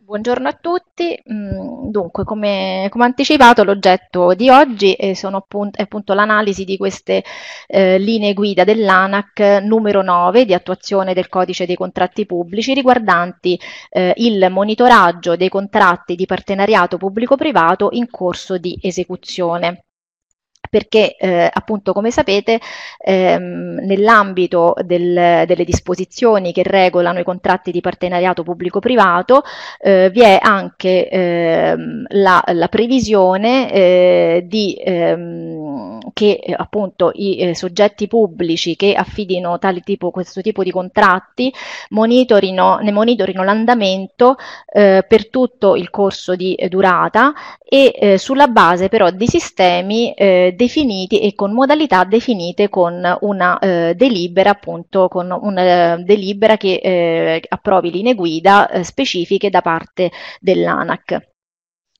Buongiorno a tutti, mm, dunque come, come anticipato l'oggetto di oggi è, eh, appunt è appunto l'analisi di queste eh, linee guida dell'ANAC numero 9 di attuazione del codice dei contratti pubblici riguardanti eh, il monitoraggio dei contratti di partenariato pubblico-privato in corso di esecuzione perché eh, appunto come sapete ehm, nell'ambito del, delle disposizioni che regolano i contratti di partenariato pubblico-privato eh, vi è anche ehm, la, la, previsione eh, di, ehm, che eh, appunto i eh, soggetti pubblici che affidino tipo, questo tipo di contratti monitorino, ne monitorino l'andamento eh, per tutto il corso di durata e sulla base però di sistemi eh, definiti e con modalità definite con una eh, delibera, appunto, con una eh, delibera che eh, approvi linee guida eh, specifiche da parte dell'ANAC.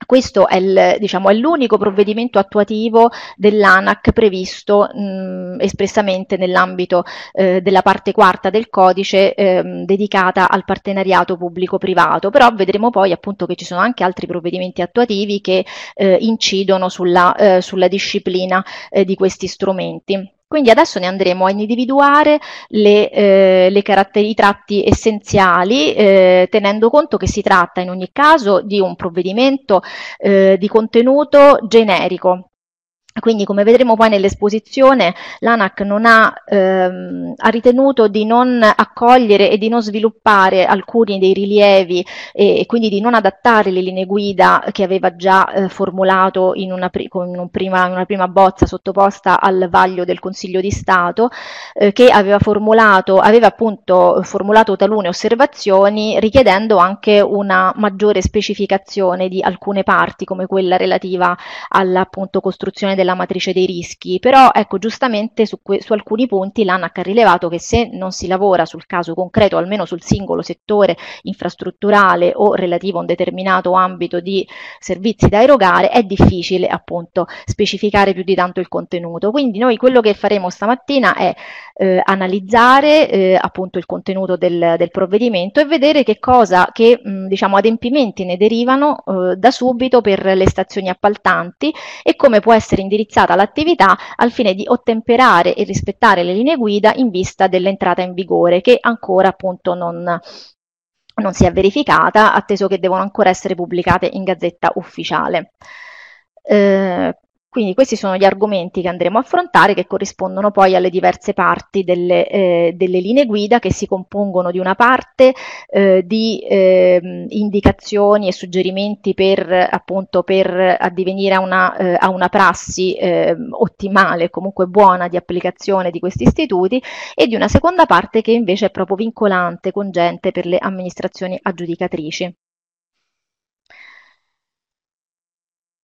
Questo è, il, diciamo, è, l'unico provvedimento attuativo dell'ANAC previsto mh, espressamente nell'ambito eh, della parte quarta del codice eh, dedicata al partenariato pubblico-privato, però vedremo poi appunto che ci sono anche altri provvedimenti attuativi che eh, incidono sulla, eh, sulla disciplina eh, di questi strumenti. Quindi adesso ne andremo a individuare le, eh, le i tratti essenziali, eh, tenendo conto che si tratta in ogni caso di un provvedimento eh, di contenuto generico quindi come vedremo poi nell'esposizione, l'ANAC ha, ehm, ha, ritenuto di non accogliere e di non sviluppare alcuni dei rilievi e, e quindi di non adattare le linee guida che aveva già eh, formulato in una, con un prima, una prima bozza sottoposta al vaglio del Consiglio di Stato, eh, che aveva, formulato, aveva appunto formulato talune osservazioni richiedendo anche una maggiore specificazione di alcune parti come quella relativa alla appunto, costruzione della della matrice dei rischi, però ecco giustamente su, que- su alcuni punti l'ANAC ha rilevato che se non si lavora sul caso concreto, almeno sul singolo settore infrastrutturale o relativo a un determinato ambito di servizi da erogare, è difficile appunto specificare più di tanto il contenuto. Quindi noi quello che faremo stamattina è eh, analizzare eh, appunto il contenuto del, del, provvedimento e vedere che cosa, che mh, diciamo adempimenti ne derivano eh, da subito per le stazioni appaltanti e come può essere indirizzato indirizzata l'attività al fine di ottemperare e rispettare le linee guida in vista dell'entrata in vigore che ancora appunto non, non si è verificata, atteso che devono ancora essere pubblicate in gazzetta ufficiale. Eh, quindi questi sono gli argomenti che andremo a affrontare che corrispondono poi alle diverse parti delle, eh, delle linee guida che si compongono di una parte eh, di eh, indicazioni e suggerimenti per, appunto, per addivenire a una, eh, a una prassi eh, ottimale, comunque buona di applicazione di questi istituti e di una seconda parte che invece è proprio vincolante, congente per le amministrazioni aggiudicatrici.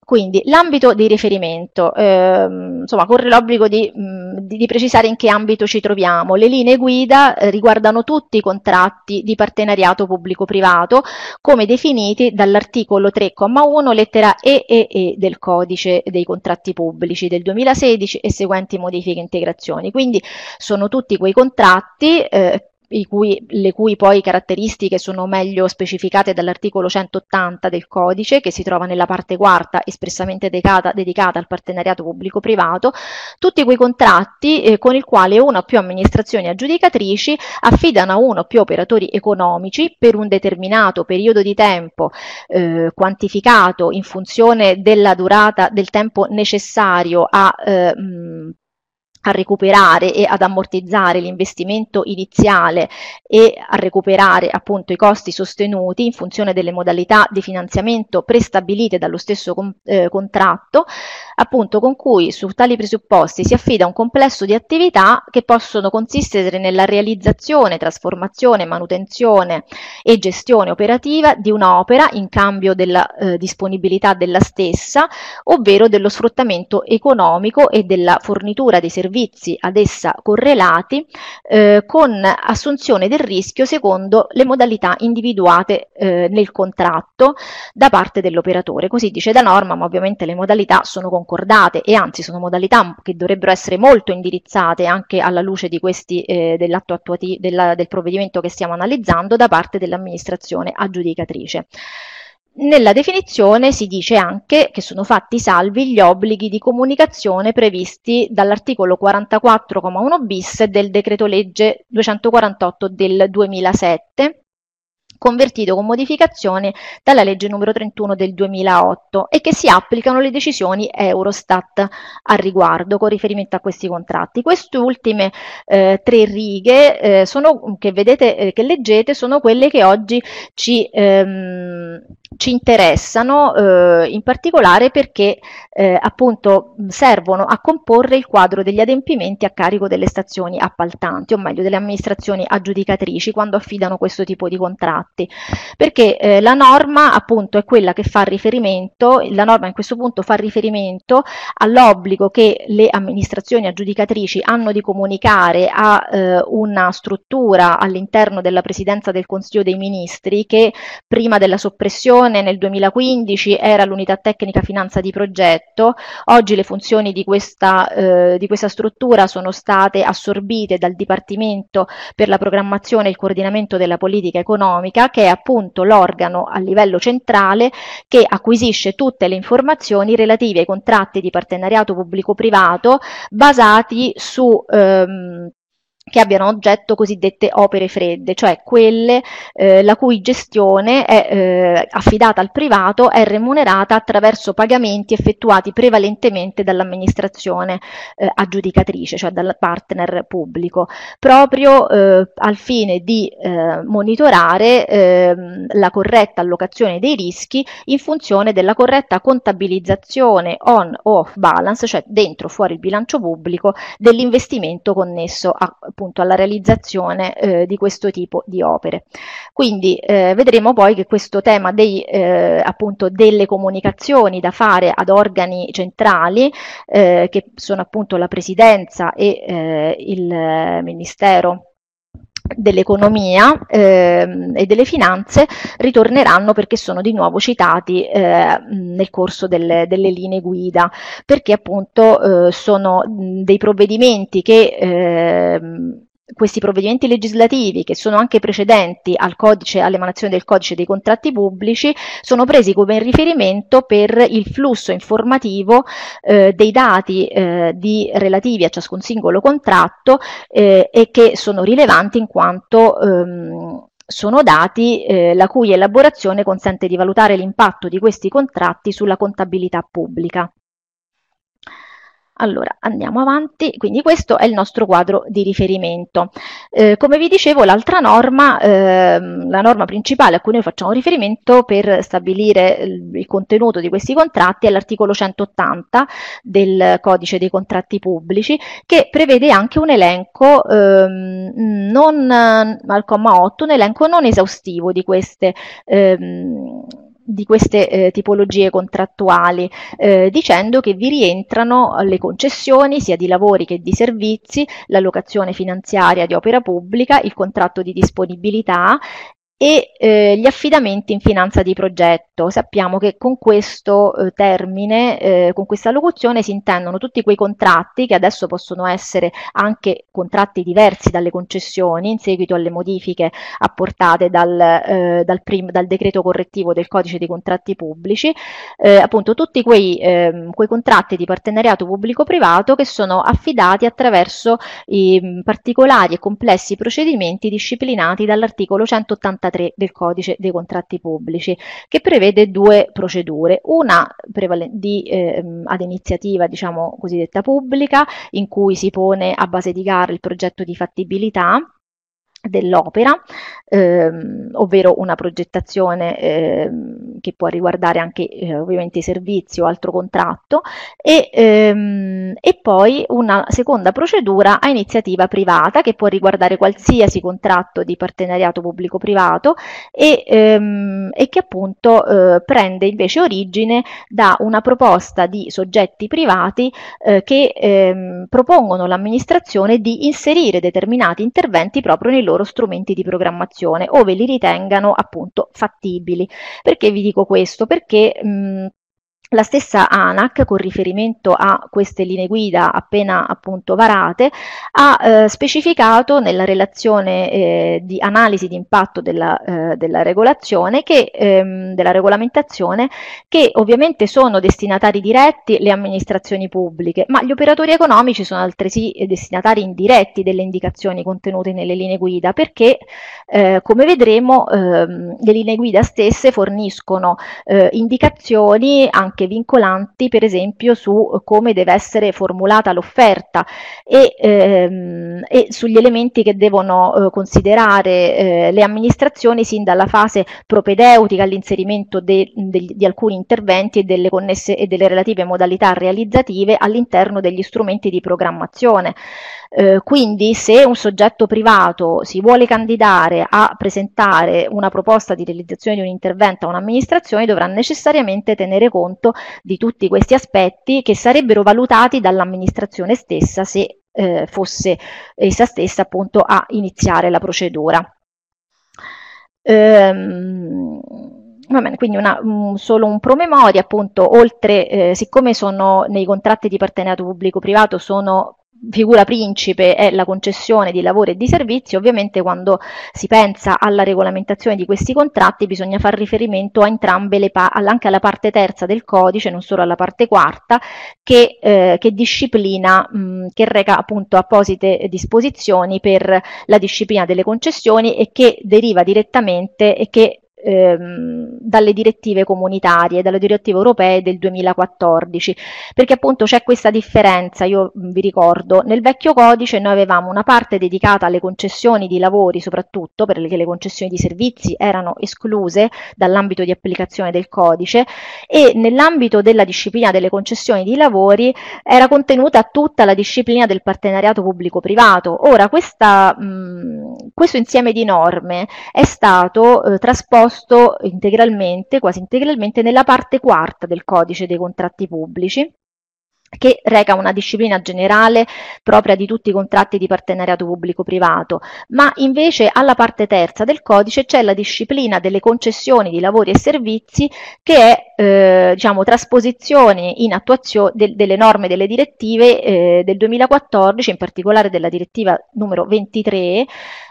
Quindi l'ambito di riferimento, ehm, insomma corre l'obbligo di, di, di, precisare in che ambito ci troviamo. Le linee guida eh, riguardano tutti i contratti di partenariato pubblico-privato come definiti dall'articolo 3,1 lettera EEE del codice dei contratti pubblici del 2016 e seguenti modifiche e integrazioni. Quindi sono tutti quei contratti eh, cui, le cui poi caratteristiche sono meglio specificate dall'articolo 180 del codice che si trova nella parte quarta espressamente dedicata, dedicata al partenariato pubblico-privato, tutti quei contratti eh, con il quale una o più amministrazioni aggiudicatrici affidano a uno o più operatori economici per un determinato periodo di tempo eh, quantificato in funzione della durata del tempo necessario a eh, mh, a recuperare e ad ammortizzare l'investimento iniziale e a recuperare appunto i costi sostenuti in funzione delle modalità di finanziamento prestabilite dallo stesso con, eh, contratto, appunto con cui su tali presupposti si affida un complesso di attività che possono consistere nella realizzazione, trasformazione, manutenzione e gestione operativa di un'opera in cambio della eh, disponibilità della stessa, ovvero dello sfruttamento economico e della fornitura dei servizi ad essa correlati, eh, con assunzione del rischio secondo le modalità individuate eh, nel contratto da parte dell'operatore. Così dice da norma, ma ovviamente le modalità sono concordate concordate e anzi sono modalità che dovrebbero essere molto indirizzate anche alla luce di questi, eh, dell'atto attuativo, della, del provvedimento che stiamo analizzando da parte dell'amministrazione aggiudicatrice. Nella definizione si dice anche che sono fatti salvi gli obblighi di comunicazione previsti dall'articolo 44,1 bis del decreto legge 248 del 2007 convertito con modificazione dalla legge numero 31 del 2008 e che si applicano le decisioni Eurostat al riguardo con riferimento a questi contratti. Queste ultime eh, tre righe eh, sono, che, vedete, eh, che leggete sono quelle che oggi ci... Ehm, ci interessano eh, in particolare perché eh, appunto servono a comporre il quadro degli adempimenti a carico delle stazioni appaltanti o meglio delle amministrazioni aggiudicatrici quando affidano questo tipo di contratti perché eh, la norma appunto è quella che fa riferimento la norma in questo punto fa riferimento all'obbligo che le amministrazioni aggiudicatrici hanno di comunicare a eh, una struttura all'interno della presidenza del Consiglio dei Ministri che prima della soppressione fondazione nel 2015 era l'unità tecnica finanza di progetto, oggi le funzioni di questa, eh, di questa struttura sono state assorbite dal Dipartimento per la programmazione e il coordinamento della politica economica, che è appunto l'organo a livello centrale che acquisisce tutte le informazioni relative ai contratti di partenariato pubblico-privato basati su ehm, che abbiano oggetto cosiddette opere fredde, cioè quelle eh, la cui gestione è eh, affidata al privato, è remunerata attraverso pagamenti effettuati prevalentemente dall'amministrazione eh, aggiudicatrice, cioè dal partner pubblico, proprio eh, al fine di eh, monitorare ehm, la corretta allocazione dei rischi in funzione della corretta contabilizzazione on o off balance, cioè dentro o fuori il bilancio pubblico, dell'investimento connesso a appunto alla realizzazione eh, di questo tipo di opere. Quindi eh, vedremo poi che questo tema dei, eh, appunto delle comunicazioni da fare ad organi centrali, eh, che sono appunto la Presidenza e eh, il Ministero dell'economia eh, e delle finanze ritorneranno perché sono di nuovo citati eh, nel corso delle, delle, linee guida, perché appunto eh, sono dei provvedimenti che ehm, questi provvedimenti legislativi, che sono anche precedenti al codice, all'emanazione del codice dei contratti pubblici, sono presi come riferimento per il flusso informativo eh, dei dati eh, di, relativi a ciascun singolo contratto eh, e che sono rilevanti in quanto ehm, sono dati eh, la cui elaborazione consente di valutare l'impatto di questi contratti sulla contabilità pubblica. Allora, andiamo avanti, quindi questo è il nostro quadro di riferimento. Eh, come vi dicevo, l'altra norma, ehm, la norma principale a cui noi facciamo riferimento per stabilire il, eh, il contenuto di questi contratti è l'articolo 180 del codice dei contratti pubblici, che prevede anche un elenco, ehm, non, al comma 8, un elenco non esaustivo di queste... Ehm, di queste eh, tipologie contrattuali, eh, dicendo che vi rientrano le concessioni sia di lavori che di servizi, l'allocazione finanziaria di opera pubblica, il contratto di disponibilità e eh, gli affidamenti in finanza di progetto. Sappiamo che con questo eh, termine, eh, con questa locuzione si intendono tutti quei contratti che adesso possono essere anche contratti diversi dalle concessioni in seguito alle modifiche apportate dal, eh, dal, prim- dal decreto correttivo del codice dei contratti pubblici, eh, appunto tutti quei, ehm, quei, contratti di partenariato pubblico-privato che sono affidati attraverso i particolari e complessi procedimenti disciplinati dall'articolo 183 3 del codice dei contratti pubblici, che prevede due procedure, una di, eh, ad iniziativa diciamo, cosiddetta pubblica, in cui si pone a base di gara il progetto di fattibilità, dell'opera, ehm, ovvero una progettazione ehm, che può riguardare anche eh, ovviamente servizi o altro contratto, e, ehm, e poi una seconda procedura a iniziativa privata che può riguardare qualsiasi contratto di partenariato pubblico-privato e, ehm, e che appunto eh, prende invece origine da una proposta di soggetti privati eh, che ehm, propongono all'amministrazione di inserire determinati interventi proprio nei loro strumenti di programmazione, ove li ritengano appunto fattibili. Perché vi dico dico questo? Perché mh, la stessa ANAC, con riferimento a queste linee guida appena appunto varate, ha eh, specificato nella relazione eh, di analisi di impatto della, eh, della regolazione, che, ehm, della regolamentazione, che ovviamente sono destinatari diretti le amministrazioni pubbliche, ma gli operatori economici sono altresì destinatari indiretti delle indicazioni contenute nelle linee guida, perché eh, come vedremo ehm, le linee guida stesse forniscono eh, indicazioni anche anche vincolanti, per esempio, su come deve essere formulata l'offerta e, ehm, e sugli elementi che devono eh, considerare eh, le amministrazioni sin dalla fase propedeutica all'inserimento de, de, di alcuni interventi e delle, connesse, e delle relative modalità realizzative all'interno degli strumenti di programmazione. Eh, quindi se un soggetto privato si vuole candidare a presentare una proposta di realizzazione di un intervento a un'amministrazione dovrà necessariamente tenere conto di tutti questi aspetti che sarebbero valutati dall'amministrazione stessa se eh, fosse essa stessa appunto a iniziare la procedura. Ehm, Bene, quindi una, mh, solo un promemoria, appunto, oltre, eh, siccome sono nei contratti di partenariato pubblico-privato sono figura principe è la concessione di lavoro e di servizi, ovviamente quando si pensa alla regolamentazione di questi contratti bisogna fare riferimento a entrambe le pa- anche alla parte terza del codice, non solo alla parte quarta, che, eh, che disciplina, mh, mm, che reca appunto apposite disposizioni per la disciplina delle concessioni e che deriva direttamente e che ehm, dalle direttive comunitarie, dalle direttive europee del 2014, perché appunto c'è questa differenza, io vi ricordo, nel vecchio codice noi avevamo una parte dedicata alle concessioni di lavori soprattutto, perché le concessioni di servizi erano escluse dall'ambito di applicazione del codice e nell'ambito della disciplina delle concessioni di lavori era contenuta tutta la disciplina del partenariato pubblico-privato. Ora questa, mh, questo insieme di norme è stato eh, trasposto disposto integralmente, quasi integralmente, nella parte quarta del codice dei contratti pubblici, che reca una disciplina generale propria di tutti i contratti di partenariato pubblico-privato, ma invece alla parte terza del codice c'è la disciplina delle concessioni di lavori e servizi che è eh, diciamo, trasposizione in attuazione del, delle norme delle direttive eh, del 2014, in particolare della direttiva numero 23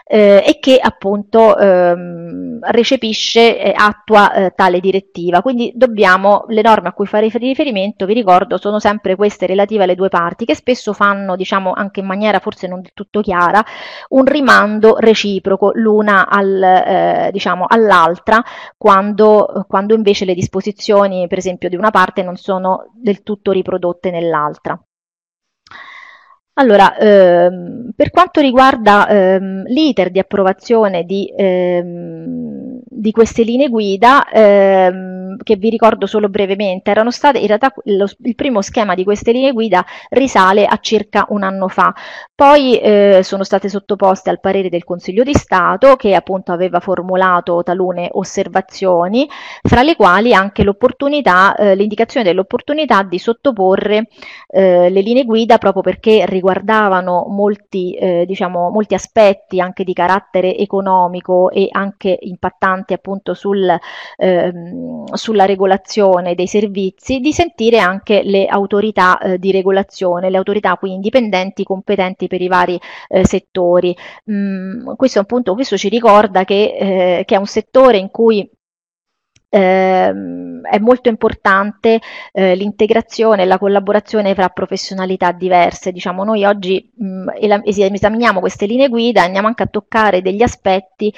eh, e che appunto ehm, recepisce e eh, attua eh, tale direttiva. Quindi dobbiamo, le norme a cui fare riferimento, vi ricordo, sono sempre queste relative alle due parti che spesso fanno, diciamo anche in maniera forse non del tutto chiara, un rimando reciproco l'una al, eh, diciamo, all'altra quando, quando invece le disposizioni per esempio di una parte non sono del tutto riprodotte nell'altra. Allora, ehm, per quanto riguarda ehm, l'iter di approvazione di, ehm, di queste linee guida, ehm, che vi ricordo solo brevemente, erano state in realtà lo, il primo schema di queste linee guida risale a circa un anno fa. Poi eh, sono state sottoposte al parere del Consiglio di Stato che appunto aveva formulato talune osservazioni, fra le quali anche l'opportunità, eh, l'indicazione dell'opportunità di sottoporre eh, le linee guida proprio perché riguardavano molti, eh, diciamo, molti aspetti anche di carattere economico e anche impattanti appunto sul, ehm, sulla regolazione dei servizi, di sentire anche le autorità eh, di regolazione, le autorità quindi indipendenti competenti per i vari eh, settori. Mm, questo, appunto, questo ci ricorda che, eh, che è un settore in cui eh, è molto importante eh, l'integrazione e la collaborazione fra professionalità diverse. Diciamo, noi oggi mh, mm, esaminiamo queste linee guida, e andiamo anche a toccare degli aspetti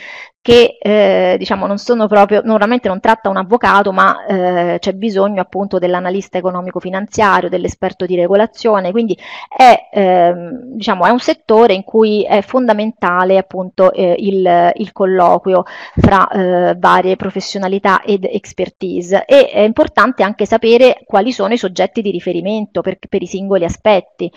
che eh, diciamo non sono proprio, normalmente non tratta un avvocato, ma eh, c'è bisogno appunto dell'analista economico-finanziario, dell'esperto di regolazione, quindi è, eh, diciamo, è un settore in cui è fondamentale appunto eh, il, il, colloquio fra eh, varie professionalità ed expertise e è importante anche sapere quali sono i soggetti di riferimento per, per i singoli aspetti,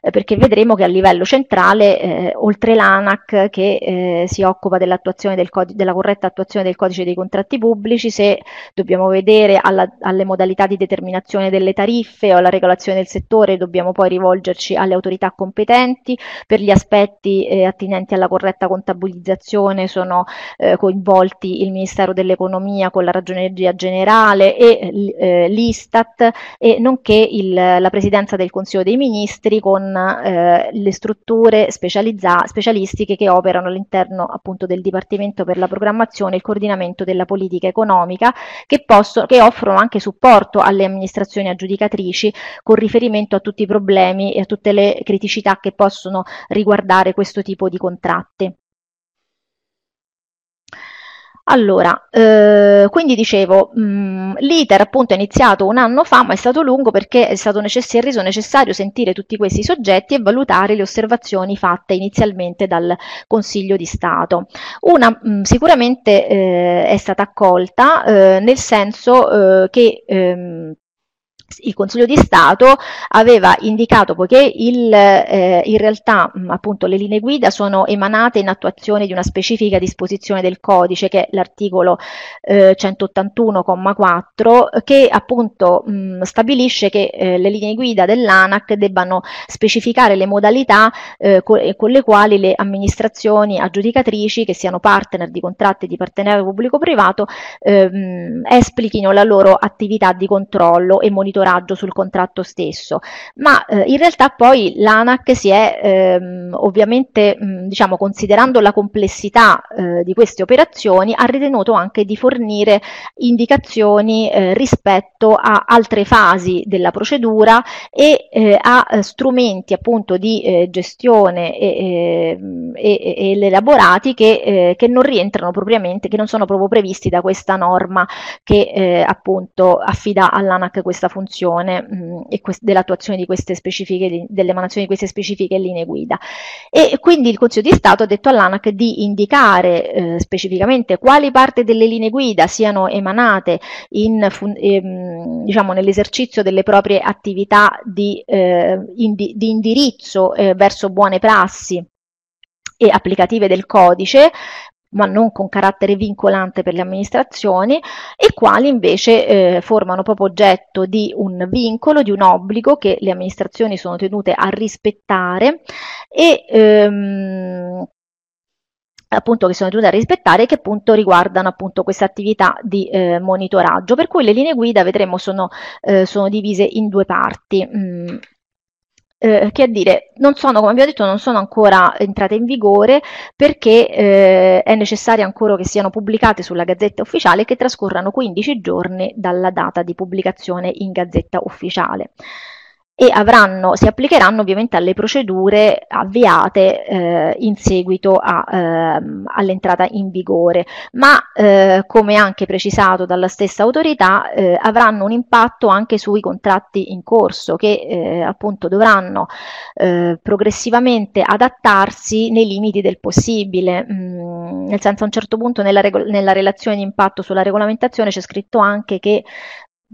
eh, perché vedremo che a livello centrale, oltre l'ANAC che si occupa dell'attuazione del codi- della corretta attuazione del codice dei contratti pubblici, se dobbiamo vedere alla, alle modalità di determinazione delle tariffe o alla regolazione del settore, dobbiamo poi rivolgerci alle autorità competenti. Per gli aspetti eh, attinenti alla corretta contabilizzazione sono eh, coinvolti il Ministero dell'Economia con la Ragioneria Generale e eh, l'Istat, e nonché il, la Presidenza del Consiglio dei Ministri con eh, le strutture specializza- specialistiche che operano all'interno appunto del Dipartimento per la programmazione e il coordinamento della politica economica che, possono, che offrono anche supporto alle amministrazioni aggiudicatrici con riferimento a tutti i problemi e a tutte le criticità che possono riguardare questo tipo di contratti. Allora, eh, quindi dicevo, mh, mm, l'iter appunto è iniziato un anno fa, ma è stato lungo perché è, stato necess- è reso necessario sentire tutti questi soggetti e valutare le osservazioni fatte inizialmente dal Consiglio di Stato. Una mh, mm, sicuramente eh, è stata accolta eh, nel senso eh, che ehm, il Consiglio di Stato aveva indicato, poiché il, eh, in realtà mh, appunto le linee guida sono emanate in attuazione di una specifica disposizione del codice che è l'articolo eh, 181,4 che appunto mh, stabilisce che eh, le linee guida dell'ANAC debbano specificare le modalità eh, co con le quali le amministrazioni aggiudicatrici che siano partner di contratti di partenariato pubblico-privato ehm, esplichino la loro attività di controllo e monitoraggio monitoraggio sul contratto stesso, ma eh, in realtà poi l'ANAC si è ehm, ovviamente, mh, mm, diciamo, considerando la complessità eh, di queste operazioni, ha ritenuto anche di fornire indicazioni eh, rispetto a altre fasi della procedura e eh, a strumenti appunto di eh, gestione e, e, e elaborati che, eh, che, non rientrano propriamente, che non sono proprio previsti da questa norma che appunto affida all'ANAC questa funzione funzione mh, mm, e quest- dell'attuazione di queste specifiche, li- dell'emanazione di queste specifiche linee guida. E quindi il Consiglio di Stato ha detto all'ANAC di indicare eh, specificamente quali parti delle linee guida siano emanate in, fun- ehm, diciamo, nell'esercizio delle proprie attività di, eh, indi- di indirizzo eh, verso buone prassi e applicative del codice ma non con carattere vincolante per le amministrazioni, e quali invece eh, formano proprio oggetto di un vincolo, di un obbligo che le amministrazioni sono tenute a rispettare e ehm, appunto che sono tenute a rispettare e che appunto riguardano appunto questa attività di eh, monitoraggio. Per cui le linee guida vedremo sono, eh, sono divise in due parti. Mm eh, che a dire, non sono, come abbiamo detto, non sono ancora entrate in vigore perché eh, è necessario ancora che siano pubblicate sulla Gazzetta Ufficiale e che trascorrano 15 giorni dalla data di pubblicazione in Gazzetta Ufficiale e avranno, si applicheranno ovviamente alle procedure avviate eh, in seguito a, ehm, all'entrata in vigore, ma eh, come anche precisato dalla stessa autorità eh, avranno un impatto anche sui contratti in corso che eh, appunto dovranno eh, progressivamente adattarsi nei limiti del possibile, mh, mm, nel senso a un certo punto nella, rego- nella relazione di impatto sulla regolamentazione c'è scritto anche che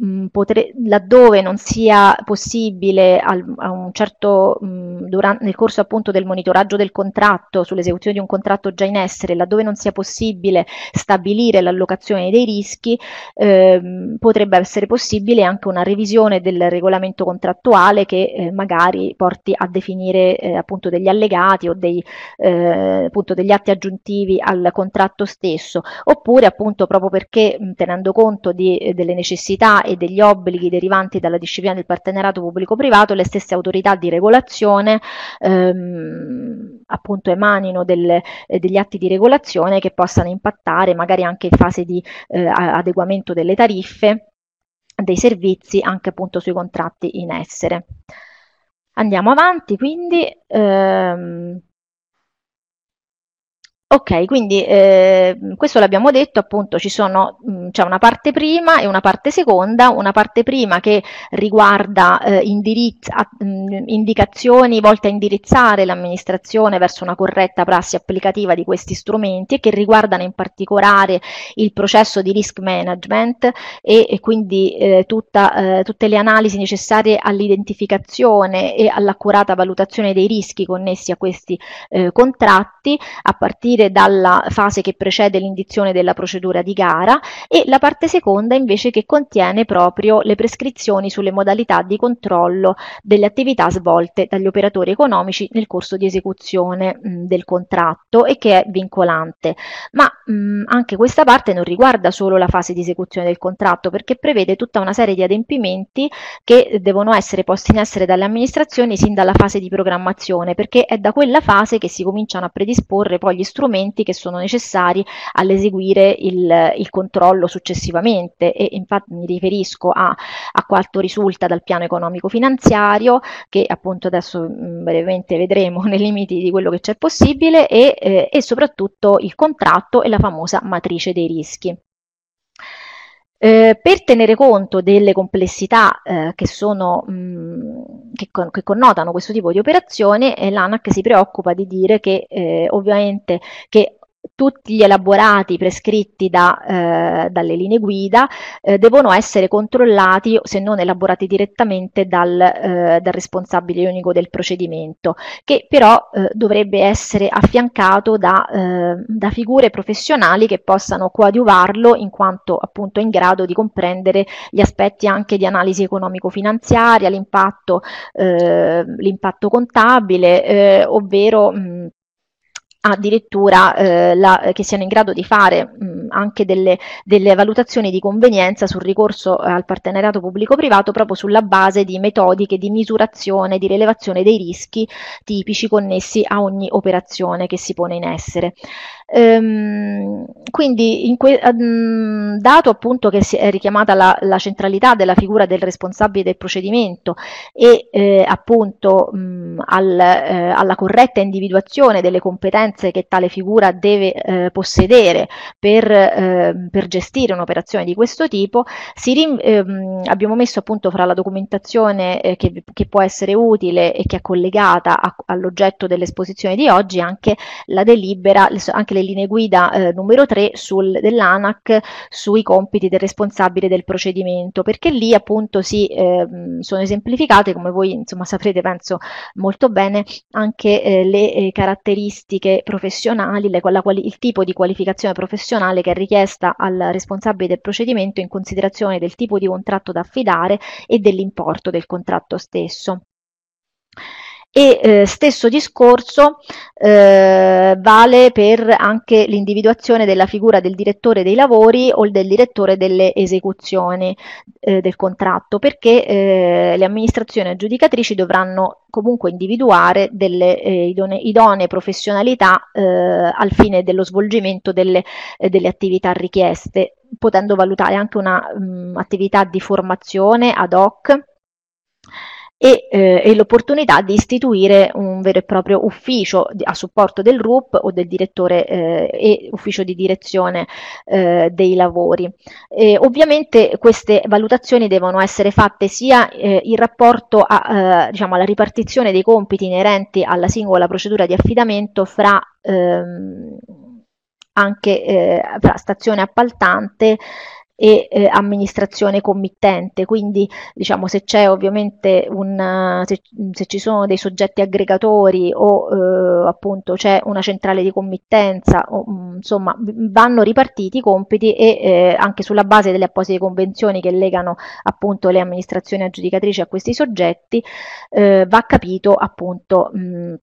Mm, potre, laddove non sia possibile al, certo, mh, mm, durante, nel corso appunto del monitoraggio del contratto, sull'esecuzione di un contratto già in essere, laddove non sia possibile stabilire l'allocazione dei rischi, ehm, potrebbe essere possibile anche una revisione del regolamento contrattuale che eh, magari porti a definire eh, appunto degli allegati o dei, eh, appunto degli atti aggiuntivi al contratto stesso, oppure appunto proprio perché mh, mm, tenendo conto di, eh, delle necessità e degli obblighi derivanti dalla disciplina del partenariato pubblico-privato, le stesse autorità di regolazione ehm, appunto emanino delle, eh, degli atti di regolazione che possano impattare magari anche in fase di eh, adeguamento delle tariffe dei servizi anche appunto sui contratti in essere. Andiamo avanti quindi. Ehm, Ok, quindi eh, questo l'abbiamo detto, appunto ci sono, c'è una parte prima e una parte seconda, una parte prima che riguarda eh, indirizza, indicazioni volte a indirizzare l'amministrazione verso una corretta prassi applicativa di questi strumenti e che riguardano in particolare il processo di risk management e, e quindi eh, tutta, eh, tutte le analisi necessarie all'identificazione e all'accurata valutazione dei rischi connessi a questi eh, contratti a partire partire dalla fase che precede l'indizione della procedura di gara e la parte seconda invece che contiene proprio le prescrizioni sulle modalità di controllo delle attività svolte dagli operatori economici nel corso di esecuzione mh, mm, del contratto e che è vincolante. Ma mh, mm, anche questa parte non riguarda solo la fase di esecuzione del contratto perché prevede tutta una serie di adempimenti che devono essere posti in essere dalle amministrazioni sin dalla fase di programmazione perché è da quella fase che si cominciano a predisporre poi gli strumenti comportamenti che sono necessari all'eseguire il, il controllo successivamente e infatti mi riferisco a, a quanto risulta dal piano economico finanziario che appunto adesso mh, mm, brevemente vedremo nei limiti di quello che c'è possibile e, eh, e soprattutto il contratto e la famosa matrice dei rischi. Eh, per tenere conto delle complessità eh, che sono mh, mm, che, con, che, connotano questo tipo di operazione, l'ANAC si preoccupa di dire che eh, ovviamente che tutti gli elaborati prescritti da, eh, dalle linee guida eh, devono essere controllati, se non elaborati direttamente, dal, eh, dal responsabile unico del procedimento, che però eh, dovrebbe essere affiancato da, eh, da, figure professionali che possano coadiuvarlo in quanto appunto in grado di comprendere gli aspetti anche di analisi economico-finanziaria, l'impatto, eh, l'impatto contabile, eh, ovvero... Mh, addirittura eh, la, eh, che siano in grado di fare mh, anche delle, delle, valutazioni di convenienza sul ricorso eh, al partenariato pubblico-privato proprio sulla base di metodiche di misurazione, di rilevazione dei rischi tipici connessi a ogni operazione che si pone in essere. Ehm, quindi, que- um, dato appunto che si è richiamata la, la, centralità della figura del responsabile del procedimento e eh, appunto mh, mm, al, eh, alla corretta individuazione delle competenze che tale figura deve eh, possedere per, ehm, per, gestire un'operazione di questo tipo, rim- ehm, abbiamo messo appunto fra la documentazione eh, che, che, può essere utile e che è collegata a, all'oggetto dell'esposizione di oggi anche la delibera, anche le le linee guida eh, numero 3 sul, dell'ANAC sui compiti del responsabile del procedimento, perché lì appunto si eh, sono esemplificate, come voi insomma saprete penso molto bene, anche eh, le eh, caratteristiche professionali, le, la, il tipo di qualificazione professionale che è richiesta al responsabile del procedimento in considerazione del tipo di contratto da affidare e dell'importo del contratto stesso. E eh, stesso discorso eh, vale per anche l'individuazione della figura del direttore dei lavori o del direttore delle esecuzioni eh, del contratto, perché eh, le amministrazioni aggiudicatrici dovranno comunque individuare delle eh, idone, idonee professionalità eh, al fine dello svolgimento delle, delle attività richieste, potendo valutare anche un'attività mm, di formazione ad hoc e, eh, e, l'opportunità di istituire un vero e proprio ufficio a supporto del RUP o del direttore eh, e ufficio di direzione eh, dei lavori. E ovviamente queste valutazioni devono essere fatte sia eh, in rapporto a, eh, diciamo, alla ripartizione dei compiti inerenti alla singola procedura di affidamento fra ehm, anche eh, fra stazione appaltante e eh, amministrazione committente, quindi diciamo se c'è ovviamente un se, se, ci sono dei soggetti aggregatori o eh, appunto c'è una centrale di committenza, o, mh, mm, insomma vanno ripartiti i compiti e eh, anche sulla base delle apposite convenzioni che legano appunto le amministrazioni aggiudicatrici a questi soggetti eh, va capito appunto mh, mm,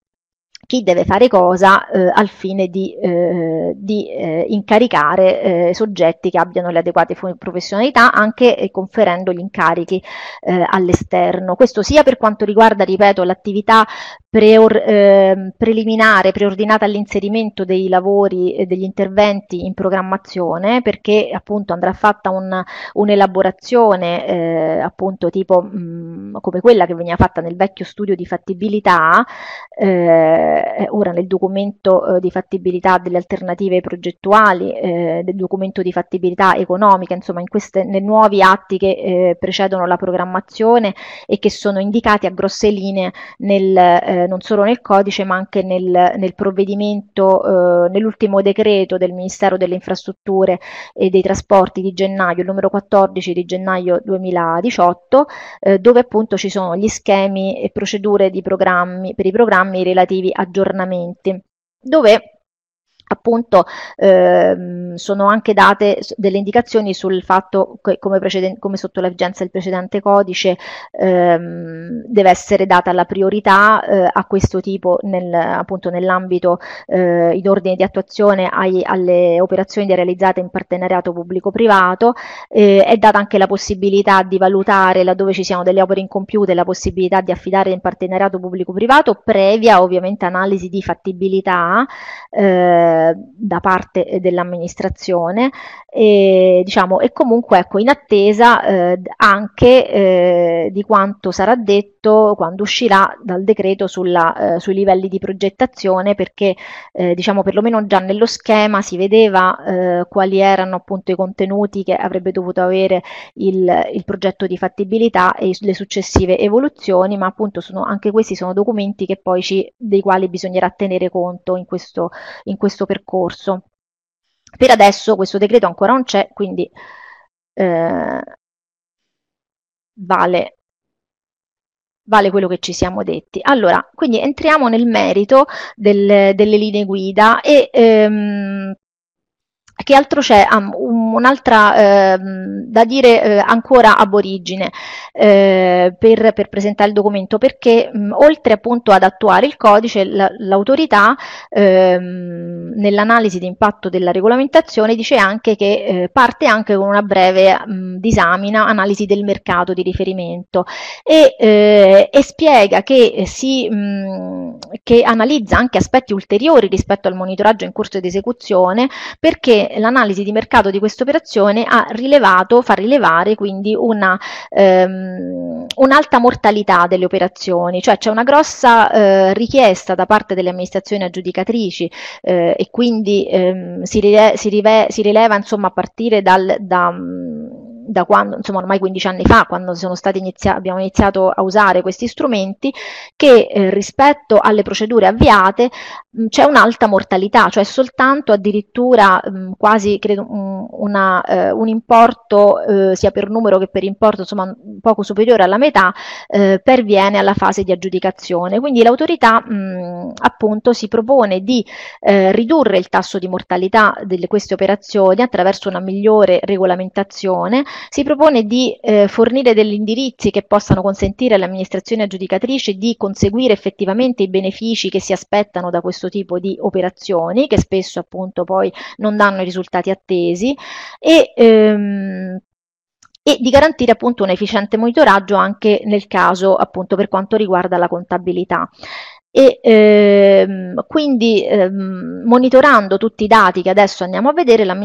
chi deve fare cosa eh, al fine di, eh, di eh, incaricare eh, soggetti che abbiano le adeguate professionalità anche eh, conferendo gli incarichi eh, all'esterno. Questo sia per quanto riguarda, ripeto, l'attività preor, eh, preliminare, preordinata all'inserimento dei lavori e degli interventi in programmazione, perché appunto andrà fatta un, un'elaborazione eh, appunto tipo mh, mm, come quella che veniva fatta nel vecchio studio di fattibilità, eh, ora nel documento eh, di fattibilità delle alternative progettuali, eh, del documento di fattibilità economica, insomma in queste, nei nuovi atti che eh, precedono la programmazione e che sono indicati a grosse linee nel eh, non solo nel codice ma anche nel, nel provvedimento, eh, nell'ultimo decreto del Ministero delle Infrastrutture e dei Trasporti di gennaio, il numero 14 di gennaio 2018, eh, dove appunto ci sono gli schemi e procedure di programmi, per i programmi relativi aggiornamenti, dove appunto ehm, sono anche date delle indicazioni sul fatto che come, preceden- come sotto l'evidenza del precedente codice ehm, deve essere data la priorità eh, a questo tipo nel, appunto nell'ambito eh, in ordine di attuazione ai, alle operazioni realizzate in partenariato pubblico-privato eh, è data anche la possibilità di valutare laddove ci siano delle opere incompiute la possibilità di affidare in partenariato pubblico-privato previa ovviamente analisi di fattibilità eh, eh, da parte eh, dell'amministrazione e, diciamo, e comunque ecco, in attesa eh, anche eh, di quanto sarà detto detto quando uscirà dal decreto sulla, eh, sui livelli di progettazione perché eh, diciamo perlomeno già nello schema si vedeva eh, quali erano appunto i contenuti che avrebbe dovuto avere il, il progetto di fattibilità e le successive evoluzioni, ma appunto sono, anche questi sono documenti che poi ci, dei quali bisognerà tenere conto in questo, in questo percorso. Per adesso questo decreto ancora non c'è, quindi eh, vale vale quello che ci siamo detti. Allora, quindi entriamo nel merito del, delle linee guida e ehm, che altro c'è? Ah, un'altra eh, da dire eh, ancora aborigine eh, per, per, presentare il documento, perché mh, mm, oltre appunto ad attuare il codice, la, l'autorità ehm, nell'analisi di impatto della regolamentazione dice anche che eh, parte anche con una breve mh, mm, disamina, analisi del mercato di riferimento e, eh, e spiega che si... Mh, mm, che analizza anche aspetti ulteriori rispetto al monitoraggio in corso di esecuzione perché l'analisi di mercato di questa operazione ha rilevato, fa rilevare quindi una, ehm, un'alta mortalità delle operazioni, cioè c'è una grossa eh, richiesta da parte delle amministrazioni aggiudicatrici eh, e quindi ehm, si, rile- si, rive- si, rileva insomma a partire dal, da, mm, da quando, insomma ormai 15 anni fa, quando inizia- abbiamo iniziato a usare questi strumenti, che eh, rispetto alle procedure avviate mh, c'è un'alta mortalità, cioè soltanto addirittura mh, quasi credo, mh, una, eh, un importo eh, sia per numero che per importo, insomma poco superiore alla metà, eh, perviene alla fase di aggiudicazione. Quindi l'autorità appunto si propone di eh, ridurre il tasso di mortalità di queste operazioni attraverso una migliore regolamentazione si propone di eh, fornire degli indirizzi che possano consentire all'amministrazione aggiudicatrice di conseguire effettivamente i benefici che si aspettano da questo tipo di operazioni, che spesso appunto poi non danno i risultati attesi, e ehm, e di garantire appunto un efficiente monitoraggio anche nel caso appunto per quanto riguarda la contabilità e ehm, quindi ehm, monitorando tutti i dati che adesso andiamo a vedere la,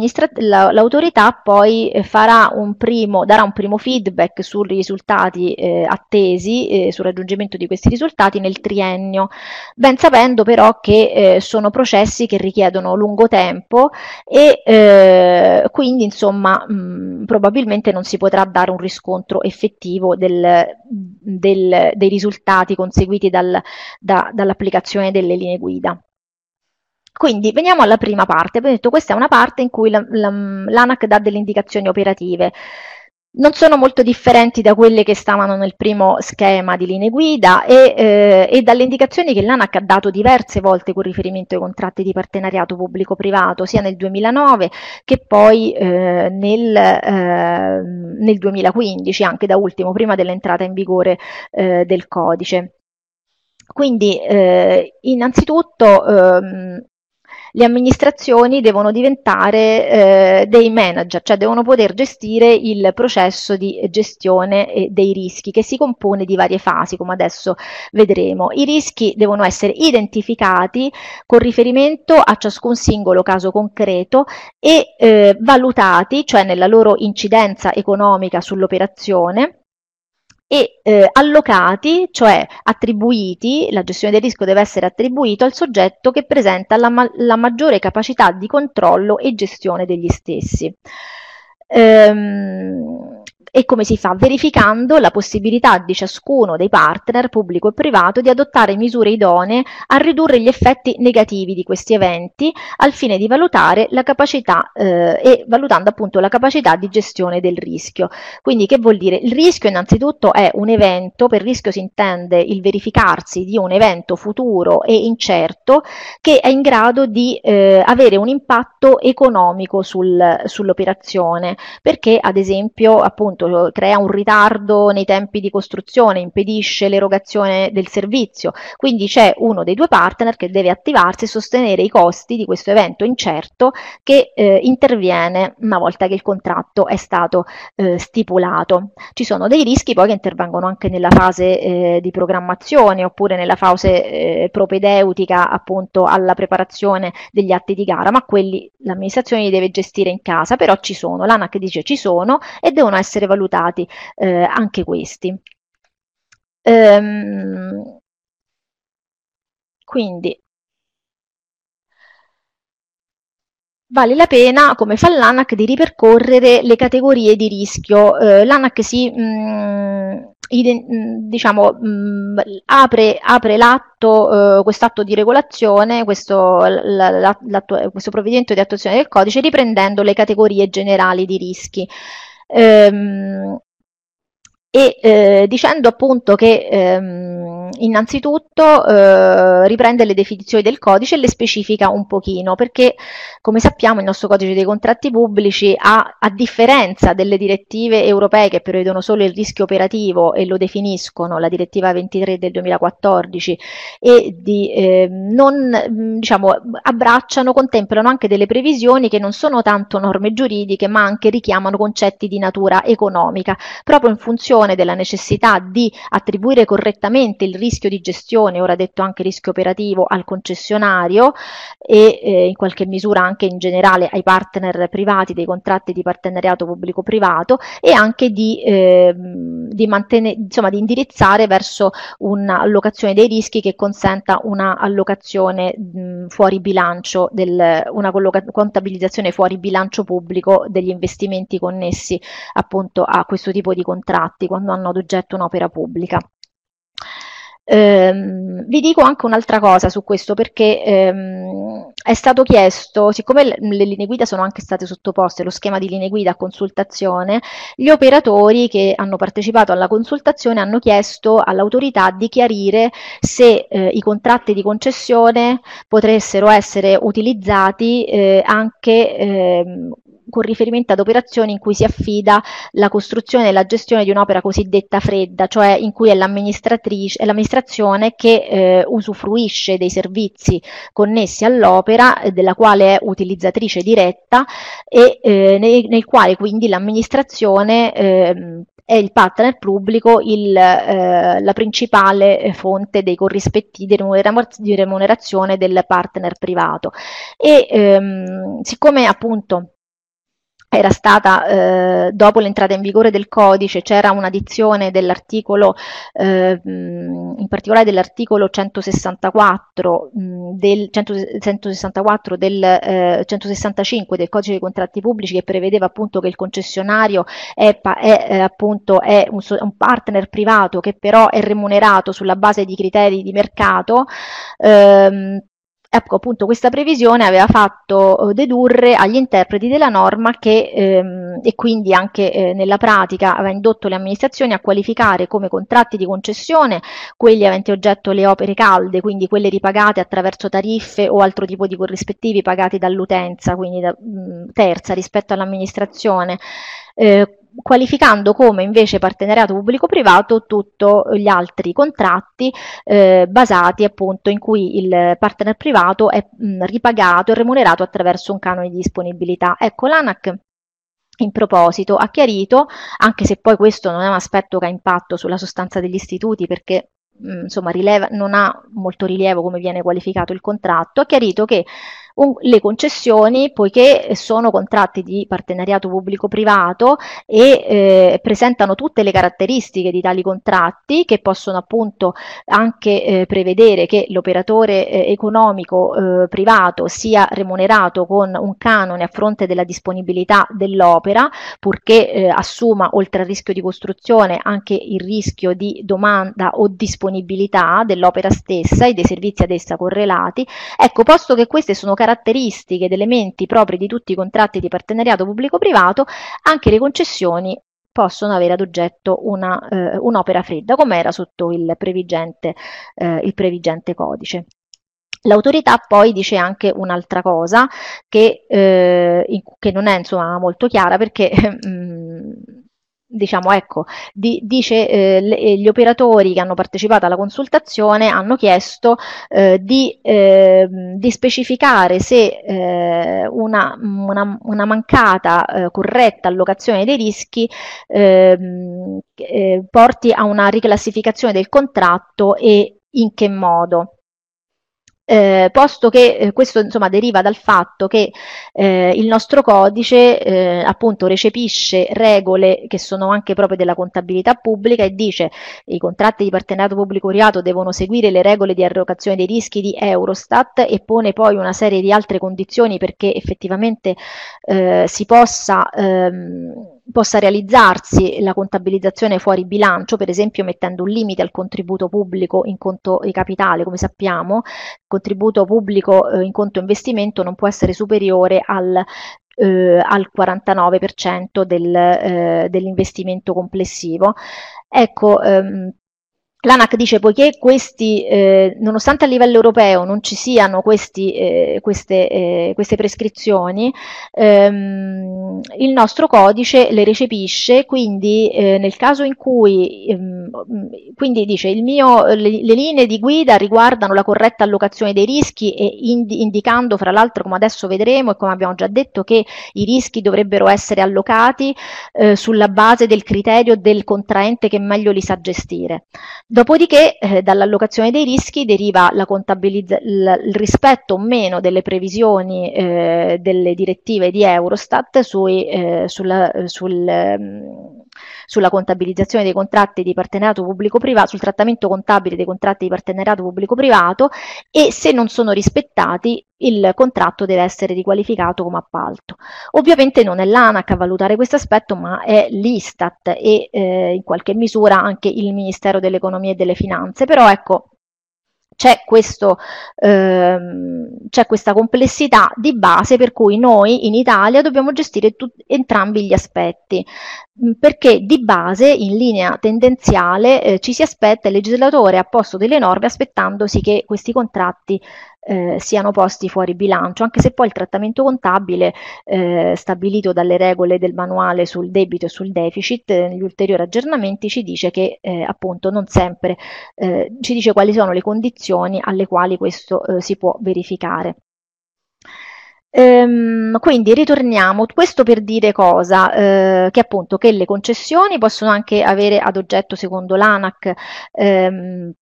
l'autorità poi eh, farà un primo, darà un primo feedback sui risultati eh, attesi, eh, sul raggiungimento di questi risultati nel triennio, ben sapendo però che eh, sono processi che richiedono lungo tempo e eh, quindi insomma mh, mm, probabilmente non si potrà dare un riscontro effettivo del, del, dei risultati conseguiti dal, da, dall'applicazione delle linee guida. Quindi veniamo alla prima parte, abbiamo detto questa è una parte in cui la, la, l'ANAC dà delle indicazioni operative. Non sono molto differenti da quelle che stavano nel primo schema di linee guida e, eh, e dalle indicazioni che l'ANAC ha dato diverse volte con riferimento ai contratti di partenariato pubblico-privato, sia nel 2009 che poi eh, nel, eh, nel, 2015, anche da ultimo, prima dell'entrata in vigore eh, del codice. Quindi eh, innanzitutto ehm, le amministrazioni devono diventare eh, dei manager, cioè devono poter gestire il processo di gestione eh, dei rischi che si compone di varie fasi, come adesso vedremo. I rischi devono essere identificati con riferimento a ciascun singolo caso concreto e eh, valutati, cioè nella loro incidenza economica sull'operazione e eh, allocati, cioè attribuiti, la gestione del rischio deve essere attribuita al soggetto che presenta la, ma la maggiore capacità di controllo e gestione degli stessi. Ehm, e come si fa? Verificando la possibilità di ciascuno dei partner, pubblico e privato, di adottare misure idonee a ridurre gli effetti negativi di questi eventi al fine di valutare la capacità eh, e valutando appunto la capacità di gestione del rischio. Quindi che vuol dire? Il rischio innanzitutto è un evento, per rischio si intende il verificarsi di un evento futuro e incerto che è in grado di eh, avere un impatto economico sul, sull'operazione, perché ad esempio appunto appunto crea un ritardo nei tempi di costruzione, impedisce l'erogazione del servizio. Quindi c'è uno dei due partner che deve attivarsi e sostenere i costi di questo evento incerto che eh, interviene una volta che il contratto è stato eh, stipulato. Ci sono dei rischi poi che intervengono anche nella fase eh, di programmazione oppure nella fase eh, propedeutica appunto alla preparazione degli atti di gara, ma quelli l'amministrazione li deve gestire in casa, però ci sono, l'ANAC dice ci sono e devono essere essere valutati eh, anche questi. Ehm, quindi vale la pena, come fa l'ANAC, di ripercorrere le categorie di rischio. Eh, L'ANAC si mh, mm, mm, diciamo, mh, mm, apre, apre l'atto, eh, quest'atto di regolazione, questo, questo provvedimento di attuazione del codice, riprendendo le categorie generali di rischi. Um. e eh, dicendo appunto che ehm, innanzitutto eh, riprende le definizioni del codice e le specifica un pochino perché come sappiamo il nostro codice dei contratti pubblici ha a differenza delle direttive europee che prevedono solo il rischio operativo e lo definiscono la direttiva 23 del 2014 e di, eh, non diciamo abbracciano contemplano anche delle previsioni che non sono tanto norme giuridiche ma anche richiamano concetti di natura economica proprio in funzione questione della necessità di attribuire correttamente il rischio di gestione, ora detto anche rischio operativo, al concessionario e eh, in qualche misura anche in generale ai partner privati dei contratti di partenariato pubblico-privato e anche di, eh, di, mantenere, insomma, di indirizzare verso un'allocazione dei rischi che consenta una allocazione mh, fuori bilancio, del, una contabilizzazione fuori bilancio pubblico degli investimenti connessi appunto a questo tipo di contratti quando hanno ad oggetto un'opera pubblica. Ehm, vi dico anche un'altra cosa su questo perché ehm, è stato chiesto, siccome le, le linee guida sono anche state sottoposte, lo schema di linee guida a consultazione, gli operatori che hanno partecipato alla consultazione hanno chiesto all'autorità di chiarire se eh, i contratti di concessione potessero essere utilizzati eh, anche eh, con riferimento ad operazioni in cui si affida la costruzione e la gestione di un'opera cosiddetta fredda, cioè in cui è, è l'amministrazione che eh, usufruisce dei servizi connessi all'opera, eh, della quale è utilizzatrice diretta e eh, nel, nel, quale quindi l'amministrazione eh, è il partner pubblico il, eh, la principale eh, fonte dei corrispettivi di remunerazione del partner privato. E ehm, siccome appunto era stata eh, dopo l'entrata in vigore del codice c'era un'addizione dell'articolo eh, in particolare dell'articolo 164 mh, del 164 del eh, 165 del codice dei contratti pubblici che prevedeva appunto che il concessionario è, è eh, appunto è un, un, partner privato che però è remunerato sulla base di criteri di mercato ehm, Ecco, appunto, questa previsione aveva fatto eh, dedurre agli interpreti della norma che, ehm, e quindi anche eh, nella pratica, aveva indotto le amministrazioni a qualificare come contratti di concessione quelli aventi oggetto le opere calde, quindi quelle ripagate attraverso tariffe o altro tipo di corrispettivi pagati dall'utenza, quindi da, mh, mm, terza rispetto all'amministrazione. Eh, qualificando come invece partenariato pubblico-privato tutti gli altri contratti eh, basati appunto in cui il partner privato è mh, mm, ripagato e remunerato attraverso un canone di disponibilità. Ecco, l'ANAC in proposito ha chiarito, anche se poi questo non è un aspetto che ha impatto sulla sostanza degli istituti perché mh, mm, insomma rileva, non ha molto rilievo come viene qualificato il contratto, ha chiarito che un, le concessioni, poiché sono contratti di partenariato pubblico-privato e eh, presentano tutte le caratteristiche di tali contratti che possono appunto anche eh, prevedere che l'operatore eh, economico eh, privato sia remunerato con un canone a fronte della disponibilità dell'opera, purché eh, assuma oltre al rischio di costruzione anche il rischio di domanda o disponibilità dell'opera stessa e dei servizi ad essa correlati. Ecco, posto che queste sono caratteristiche caratteristiche ed elementi propri di tutti i contratti di partenariato pubblico-privato, anche le concessioni possono avere ad oggetto una, eh, un'opera fredda, come era sotto il previgente, eh, il previgente codice. L'autorità poi dice anche un'altra cosa che, eh, in, che non è insomma, molto chiara perché mm, diciamo, ecco, di, dice eh, eh, gli operatori che hanno partecipato alla consultazione hanno chiesto eh, di, eh, di, specificare se eh, una, una, una, mancata eh, corretta allocazione dei rischi ehm, eh, porti a una riclassificazione del contratto e in che modo. Eh, posto che eh, questo insomma, deriva dal fatto che eh, il nostro codice eh, appunto recepisce regole che sono anche proprio della contabilità pubblica e dice i contratti di partenariato pubblico-privato devono seguire le regole di erogazione dei rischi di Eurostat e pone poi una serie di altre condizioni perché effettivamente eh, si possa ehm, possa realizzarsi la contabilizzazione fuori bilancio, per esempio mettendo un limite al contributo pubblico in conto di capitale, come sappiamo, il contributo pubblico eh, in conto investimento non può essere superiore al eh, al 49% del, eh, dell'investimento complessivo. Ecco, ehm, L'ANAC dice poiché questi, eh, nonostante a livello europeo non ci siano questi, eh, queste, eh, queste, prescrizioni, ehm, il nostro codice le recepisce, quindi eh, nel caso in cui, ehm, quindi dice il mio, le, le, linee di guida riguardano la corretta allocazione dei rischi e indi, indicando fra l'altro come adesso vedremo e come abbiamo già detto che i rischi dovrebbero essere allocati eh, sulla base del criterio del contraente che meglio li sa gestire. Dopodiché eh, dall'allocazione dei rischi deriva la il rispetto o meno delle previsioni eh, delle direttive di Eurostat sui, eh, sulla, sul, Eh, sulla contabilizzazione dei contratti di partenariato pubblico-privato, sul trattamento contabile dei contratti di partenariato pubblico-privato e se non sono rispettati il contratto deve essere riqualificato come appalto. Ovviamente non è l'ANAC a valutare questo aspetto, ma è l'Istat e eh, in qualche misura anche il Ministero dell'Economia e delle Finanze, però ecco c'è, questo, ehm, c'è questa complessità di base per cui noi in Italia dobbiamo gestire tut- entrambi gli aspetti, mm, perché di base, in linea tendenziale, eh, ci si aspetta, il legislatore ha posto delle norme aspettandosi che questi contratti eh, siano posti fuori bilancio, anche se poi il trattamento contabile eh, stabilito dalle regole del manuale sul debito e sul deficit, eh, negli ulteriori aggiornamenti ci dice che eh, appunto non sempre eh, ci dice quali sono le condizioni alle quali questo eh, si può verificare. Ehm, quindi ritorniamo, questo per dire cosa? Eh, che appunto che le concessioni possono anche avere ad oggetto, secondo l'ANAC, ehm,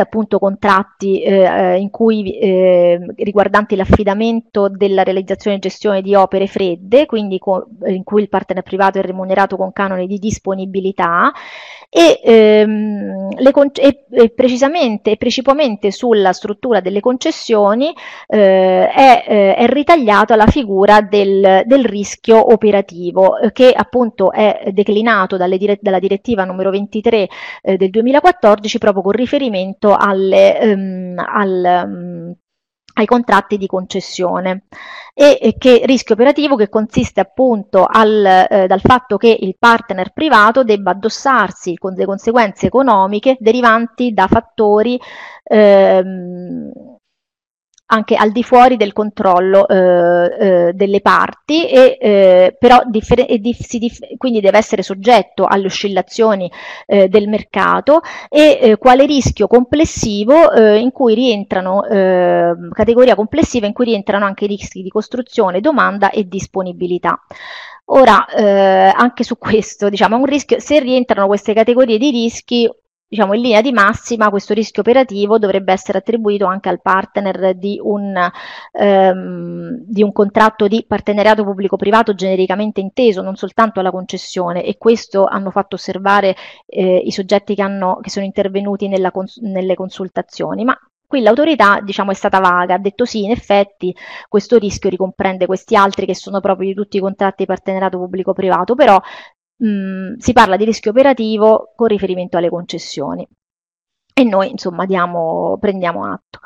appunto contratti eh, eh, in cui eh, riguardanti l'affidamento della realizzazione e gestione di opere fredde, quindi co- eh, in cui il partner privato è remunerato con canone di disponibilità e, ehm, le con- e, e precisamente e principalmente sulla struttura delle concessioni eh, è, eh, è, ritagliata la figura del, del rischio operativo che appunto è declinato dire- dalla direttiva numero 23 del 2014 proprio con riferimento appunto alle, ehm, al, um, ai contratti di concessione e, e che rischio operativo che consiste appunto al, eh, dal fatto che il partner privato debba addossarsi con le conseguenze economiche derivanti da fattori ehm, anche al di fuori del controllo eh, eh, delle parti, e, eh, però differ- e dif- si dif- quindi deve essere soggetto alle oscillazioni eh, del mercato e eh, quale rischio complessivo eh, in cui rientrano, eh, categoria complessiva in cui rientrano anche i rischi di costruzione, domanda e disponibilità. Ora, eh, anche su questo, diciamo, un rischio, se rientrano queste categorie di rischi, diciamo, in linea di massima questo rischio operativo dovrebbe essere attribuito anche al partner di un, ehm, di un contratto di partenariato pubblico-privato genericamente inteso, non soltanto alla concessione e questo hanno fatto osservare eh, i soggetti che, hanno, che sono intervenuti cons- nelle consultazioni, ma Qui l'autorità diciamo, è stata vaga, ha detto sì, in effetti questo rischio ricomprende questi altri che sono proprio di tutti i contratti di partenariato pubblico-privato, però mh, si parla di rischio operativo con riferimento alle concessioni. E noi, insomma, diamo, prendiamo atto.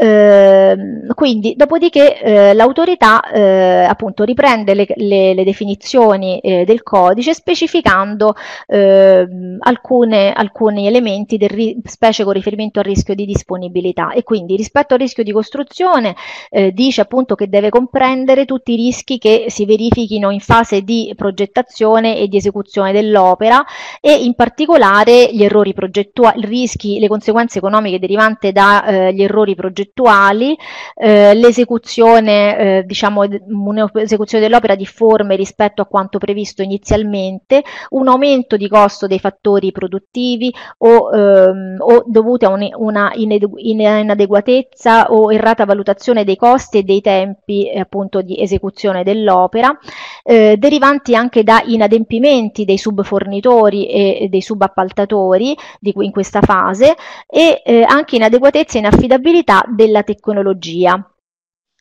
Eh, quindi, dopodiché eh, l'autorità eh, appunto riprende le, le, le definizioni eh, del codice specificando ehm, alcune, alcuni elementi del ri- specie con riferimento al rischio di disponibilità e quindi rispetto al rischio di costruzione eh, dice appunto che deve comprendere tutti i rischi che si verifichino in fase di progettazione e di esecuzione dell'opera e in particolare gli errori progettuali, rischi, le conseguenze economiche derivanti dagli eh, errori progettuali virtuali, eh, l'esecuzione, eh, diciamo, un'esecuzione dell'opera difforme rispetto a quanto previsto inizialmente, un aumento di costo dei fattori produttivi o, ehm, o dovuti a un, una inadeguatezza o errata valutazione dei costi e dei tempi eh, appunto di esecuzione dell'opera, eh, derivanti anche da inadempimenti dei subfornitori e, e dei subappaltatori di, in questa fase e eh, anche inadeguatezza e inaffidabilità della tecnologia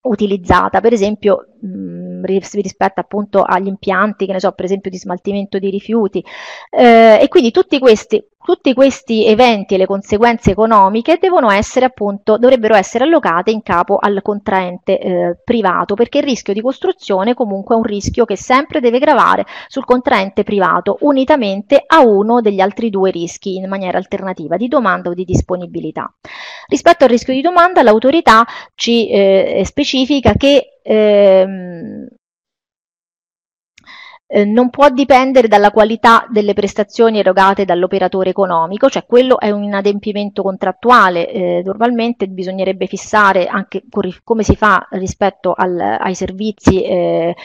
utilizzata, per esempio mh, mm, rispetto appunto agli impianti, che ne so, per esempio di smaltimento di rifiuti eh, e quindi tutti questi tutti questi eventi e le conseguenze economiche devono essere appunto, dovrebbero essere allocate in capo al contraente eh, privato, perché il rischio di costruzione comunque è un rischio che sempre deve gravare sul contraente privato, unitamente a uno degli altri due rischi in maniera alternativa, di domanda o di disponibilità. Rispetto al rischio di domanda, l'autorità ci eh, specifica che ehm, eh, non può dipendere dalla qualità delle prestazioni erogate dall'operatore economico, cioè quello è un inadempimento contrattuale, eh, normalmente bisognerebbe fissare anche come si fa rispetto al, ai servizi eh,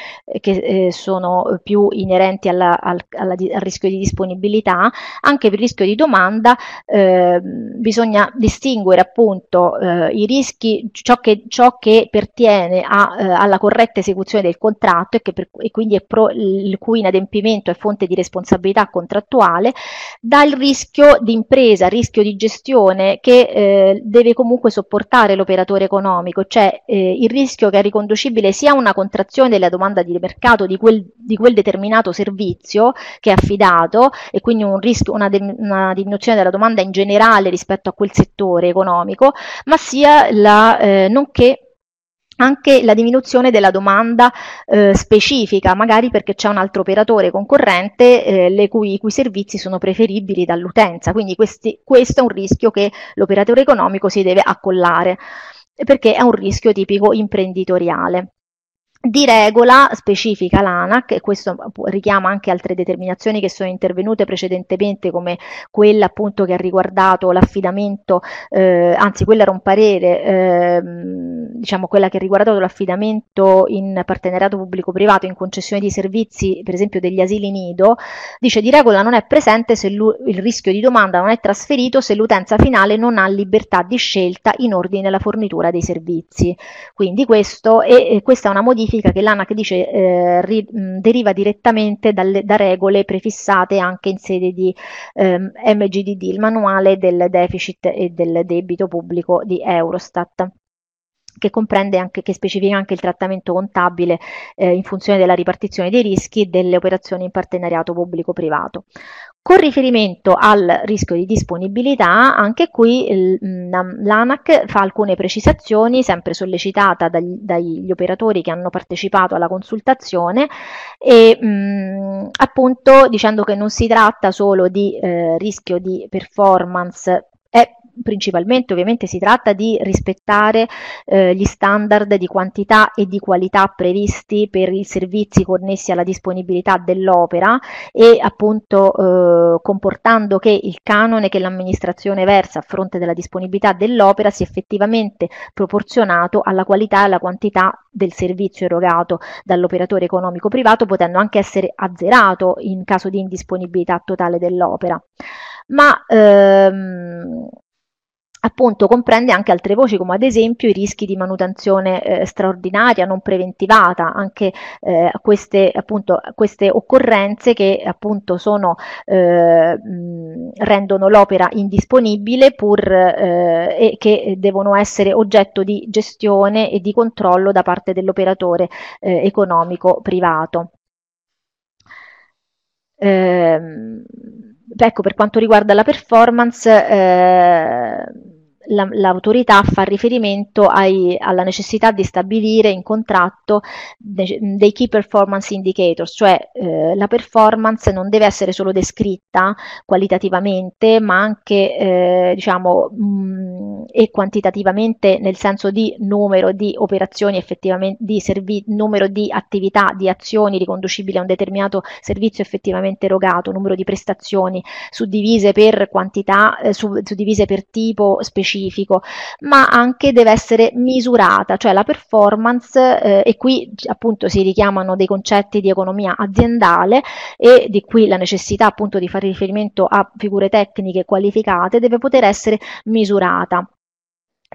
che eh, sono più inerenti alla, al, alla, al, rischio di disponibilità, anche per il rischio di domanda ehm, bisogna distinguere appunto eh, i rischi, ciò che, ciò che pertiene a, eh, alla corretta esecuzione del contratto e, che per, e quindi è pro, il cui inadempimento è fonte di responsabilità contrattuale, dal rischio di impresa, rischio di gestione che eh, deve comunque sopportare l'operatore economico, cioè eh, il rischio che è riconducibile sia a una contrazione della domanda di mercato di quel, di quel determinato servizio che è affidato e quindi un rischio, una, una diminuzione della domanda in generale rispetto a quel settore economico, ma sia la, eh, nonché anche la diminuzione della domanda eh, specifica, magari perché c'è un altro operatore concorrente eh, le cui, i cui servizi sono preferibili dall'utenza. Quindi questi, questo è un rischio che l'operatore economico si deve accollare, perché è un rischio tipico imprenditoriale. Di regola specifica l'ANAC, e questo richiama anche altre determinazioni che sono intervenute precedentemente, come quella appunto che ha riguardato l'affidamento, eh, anzi quella era un parere, eh, diciamo quella che ha riguardato l'affidamento in partenariato pubblico-privato in concessione di servizi, per esempio degli asili nido, dice di regola non è presente se il rischio di domanda non è trasferito se l'utenza finale non ha libertà di scelta in ordine alla fornitura dei servizi. Quindi questo, e, e questa è una modifica significa che l'ANAC dice eh, ri, mh, deriva direttamente dalle, da regole prefissate anche in sede di ehm, MGDD, il manuale del deficit e del debito pubblico di Eurostat che comprende anche, che specifica anche il trattamento contabile eh, in funzione della ripartizione dei rischi delle operazioni in partenariato pubblico-privato. Con riferimento al rischio di disponibilità, anche qui mm, l'ANAC fa alcune precisazioni, sempre sollecitata dagli, dagli operatori che hanno partecipato alla consultazione, e mh, mm, appunto dicendo che non si tratta solo di eh, rischio di performance, è principalmente ovviamente si tratta di rispettare eh, gli standard di quantità e di qualità previsti per i servizi connessi alla disponibilità dell'opera e appunto eh, comportando che il canone che l'amministrazione versa a fronte della disponibilità dell'opera sia effettivamente proporzionato alla qualità e alla quantità del servizio erogato dall'operatore economico privato, potendo anche essere azzerato in caso di indisponibilità totale dell'opera. Ma ehm, appunto comprende anche altre voci come ad esempio i rischi di manutenzione eh, straordinaria non preventivata, anche eh, queste, appunto, queste occorrenze che appunto sono, eh, mh, rendono l'opera indisponibile pur, eh, e che devono essere oggetto di gestione e di controllo da parte dell'operatore eh, economico privato. Eh, ecco, per quanto riguarda la performance, eh, la, l'autorità fa riferimento ai, alla necessità di stabilire in contratto de, dei key performance indicators, cioè eh, la performance non deve essere solo descritta qualitativamente, ma anche eh, diciamo mh, mm, e quantitativamente nel senso di numero di operazioni effettivamente, di servi- numero di attività, di azioni riconducibili a un determinato servizio effettivamente erogato, numero di prestazioni suddivise per quantità, eh, su- suddivise per tipo specifico, ma anche deve essere misurata, cioè la performance eh, e qui appunto si richiamano dei concetti di economia aziendale e di qui la necessità appunto di fare riferimento a figure tecniche qualificate, deve poter essere misurata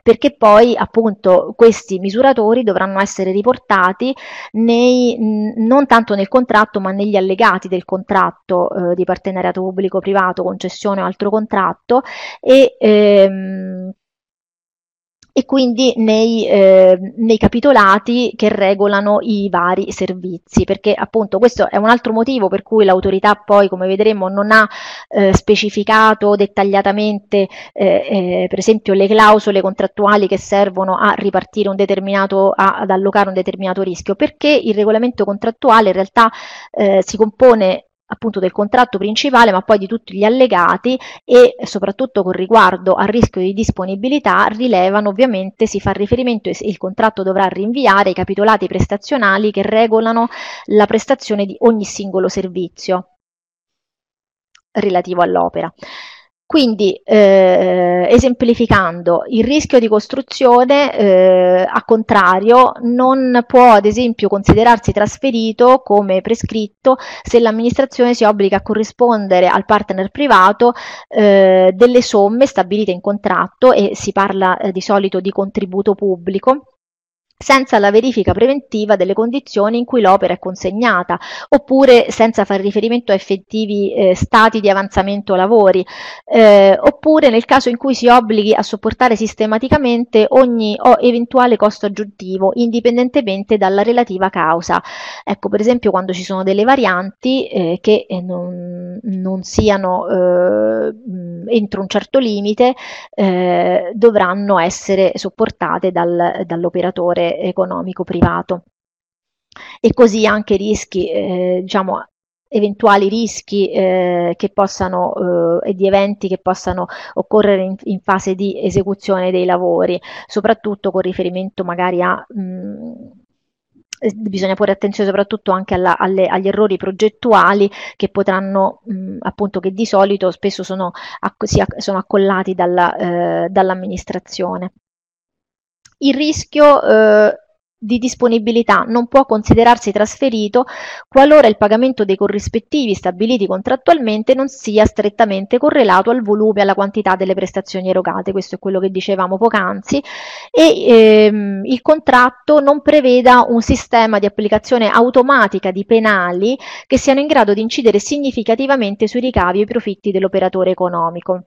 perché poi appunto questi misuratori dovranno essere riportati nei, non tanto nel contratto ma negli allegati del contratto eh, di partenariato pubblico-privato, concessione o altro contratto e ehm, e quindi nei, eh, nei capitolati che regolano i vari servizi, perché appunto questo è un altro motivo per cui l'autorità poi, come vedremo, non ha eh, specificato dettagliatamente, eh, eh, per esempio, le clausole contrattuali che servono a ripartire un determinato, a, ad allocare un determinato rischio, perché il regolamento contrattuale in realtà eh, si compone appunto del contratto principale ma poi di tutti gli allegati e soprattutto con riguardo al rischio di disponibilità rilevano ovviamente si fa riferimento e il contratto dovrà rinviare i capitolati prestazionali che regolano la prestazione di ogni singolo servizio relativo all'opera. Quindi, eh, esemplificando, il rischio di costruzione, eh, a contrario, non può ad esempio considerarsi trasferito come prescritto se l'amministrazione si obbliga a corrispondere al partner privato eh, delle somme stabilite in contratto e si parla eh, di solito di contributo pubblico senza la verifica preventiva delle condizioni in cui l'opera è consegnata, oppure senza far riferimento a effettivi eh, stati di avanzamento lavori, eh, oppure nel caso in cui si obblighi a sopportare sistematicamente ogni o eventuale costo aggiuntivo, indipendentemente dalla relativa causa. Ecco, per esempio, quando ci sono delle varianti eh, che eh, non, non siano eh, entro un certo limite, eh, dovranno essere sopportate dal, dall'operatore economico privato. E così anche rischi, eh, diciamo, eventuali rischi eh, che possano eh, e di eventi che possano occorrere in, in, fase di esecuzione dei lavori, soprattutto con riferimento magari a mh, mm, bisogna porre attenzione soprattutto anche alla, alle, agli errori progettuali che potranno, mh, mm, appunto, che di solito spesso sono, acc- sono accollati dalla, eh, dall'amministrazione. Il rischio eh, di disponibilità non può considerarsi trasferito qualora il pagamento dei corrispettivi stabiliti contrattualmente non sia strettamente correlato al volume e alla quantità delle prestazioni erogate, questo è quello che dicevamo poc'anzi, e ehm, il contratto non preveda un sistema di applicazione automatica di penali che siano in grado di incidere significativamente sui ricavi e i profitti dell'operatore economico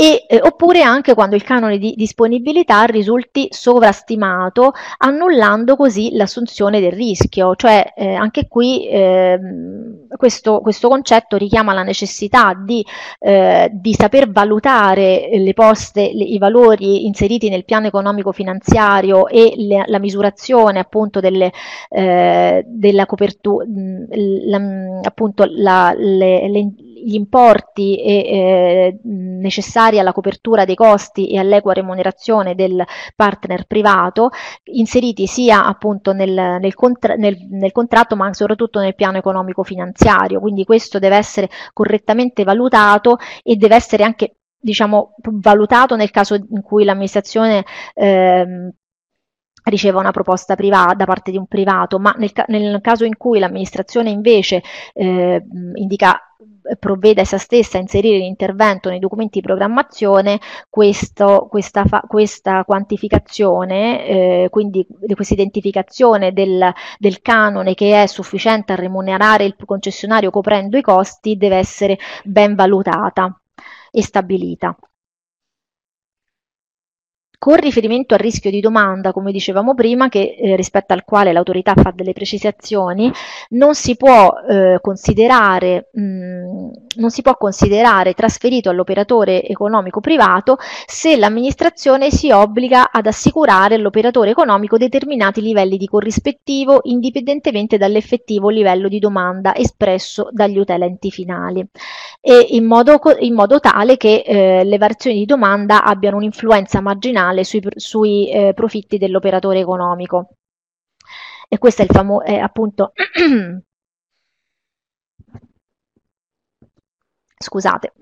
e, eh, oppure anche quando il canone di disponibilità risulti sovrastimato, annullando così l'assunzione del rischio. Cioè, eh, anche qui eh, questo, questo, concetto richiama la necessità di, eh, di saper valutare le poste, le, i valori inseriti nel piano economico finanziario e le, la misurazione appunto delle, eh, della copertura, la, appunto la, le, le gli importi e, eh, necessari alla copertura dei costi e all'equa remunerazione del partner privato, inseriti sia appunto nel, nel, contra- nel, nel contratto ma soprattutto nel piano economico finanziario. Quindi questo deve essere correttamente valutato e deve essere anche diciamo valutato nel caso in cui l'amministrazione eh, riceva una proposta privata, da parte di un privato, ma nel, nel caso in cui l'amministrazione invece eh, indica provvede essa stessa a inserire l'intervento nei documenti di programmazione, questo, questa, fa, questa, quantificazione, eh, quindi questa identificazione del, del, canone che è sufficiente a remunerare il concessionario coprendo i costi, deve essere ben valutata e stabilita. Con riferimento al rischio di domanda, come dicevamo prima, che, eh, rispetto al quale l'autorità fa delle precisazioni, non si può, eh, considerare, mh, mm, non si può considerare trasferito all'operatore economico privato se l'amministrazione si obbliga ad assicurare all'operatore economico determinati livelli di corrispettivo indipendentemente dall'effettivo livello di domanda espresso dagli utenti finali e in modo, in modo tale che eh, le variazioni di domanda abbiano un'influenza marginale patrimoniale sui, sui eh, profitti dell'operatore economico. E questo è il famoso, eh, appunto, scusate,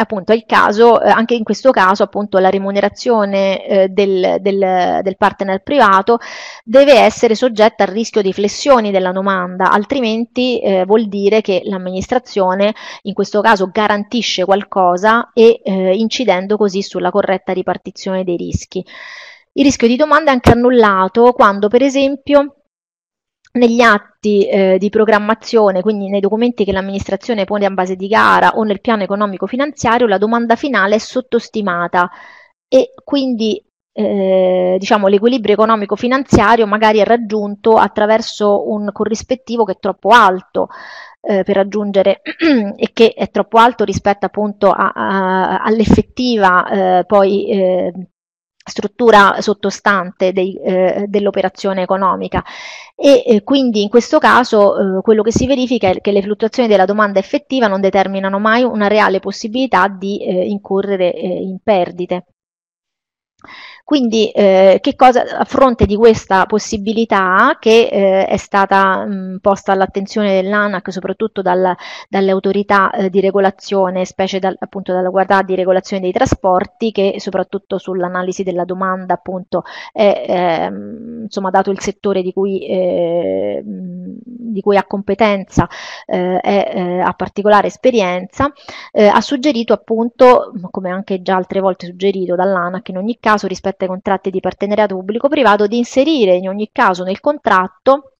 appunto è il caso, eh, anche in questo caso appunto la remunerazione eh, del, del, del, partner privato deve essere soggetta al rischio di flessioni della domanda, altrimenti eh, vuol dire che l'amministrazione in questo caso garantisce qualcosa e eh, incidendo così sulla corretta ripartizione dei rischi. Il rischio di domanda è anche annullato quando per esempio negli atti eh, di programmazione, quindi nei documenti che l'amministrazione pone a base di gara o nel piano economico finanziario, la domanda finale è sottostimata e quindi eh, diciamo, l'equilibrio economico finanziario magari è raggiunto attraverso un corrispettivo che è troppo alto eh, per raggiungere e che è troppo alto rispetto appunto all'effettiva eh, poi eh, struttura sottostante eh, dell'operazione economica e eh, quindi in questo caso eh, quello che si verifica è che le fluttuazioni della domanda effettiva non determinano mai una reale possibilità di eh, incorrere eh, in perdite. Quindi eh, che cosa, a fronte di questa possibilità che eh, è stata mh, mm, posta all'attenzione dell'ANAC, soprattutto dal, dalle autorità eh, di regolazione, specie dal, appunto dalla guardia di regolazione dei trasporti, che soprattutto sull'analisi della domanda appunto è ehm, insomma dato il settore di cui, eh, mm, di cui ha competenza e eh, eh, ha particolare esperienza, ha suggerito appunto, come anche già altre volte suggerito dall'ANAC in ogni caso rispetto contratti di partenariato pubblico-privato, di inserire in ogni caso nel contratto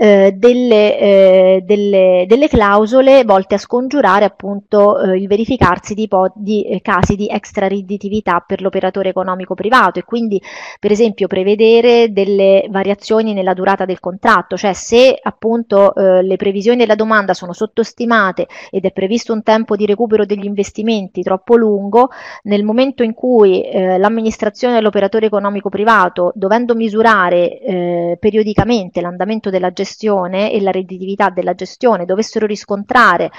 eh, delle, eh, delle, delle, clausole volte a scongiurare appunto eh, il verificarsi di, di eh, casi di extraridditività per l'operatore economico privato e quindi per esempio prevedere delle variazioni nella durata del contratto, cioè se appunto eh, le previsioni della domanda sono sottostimate ed è previsto un tempo di recupero degli investimenti troppo lungo, nel momento in cui eh, l'amministrazione dell'operatore economico privato dovendo misurare periodicamente l'andamento della gestione gestione e la redditività della gestione dovessero riscontrare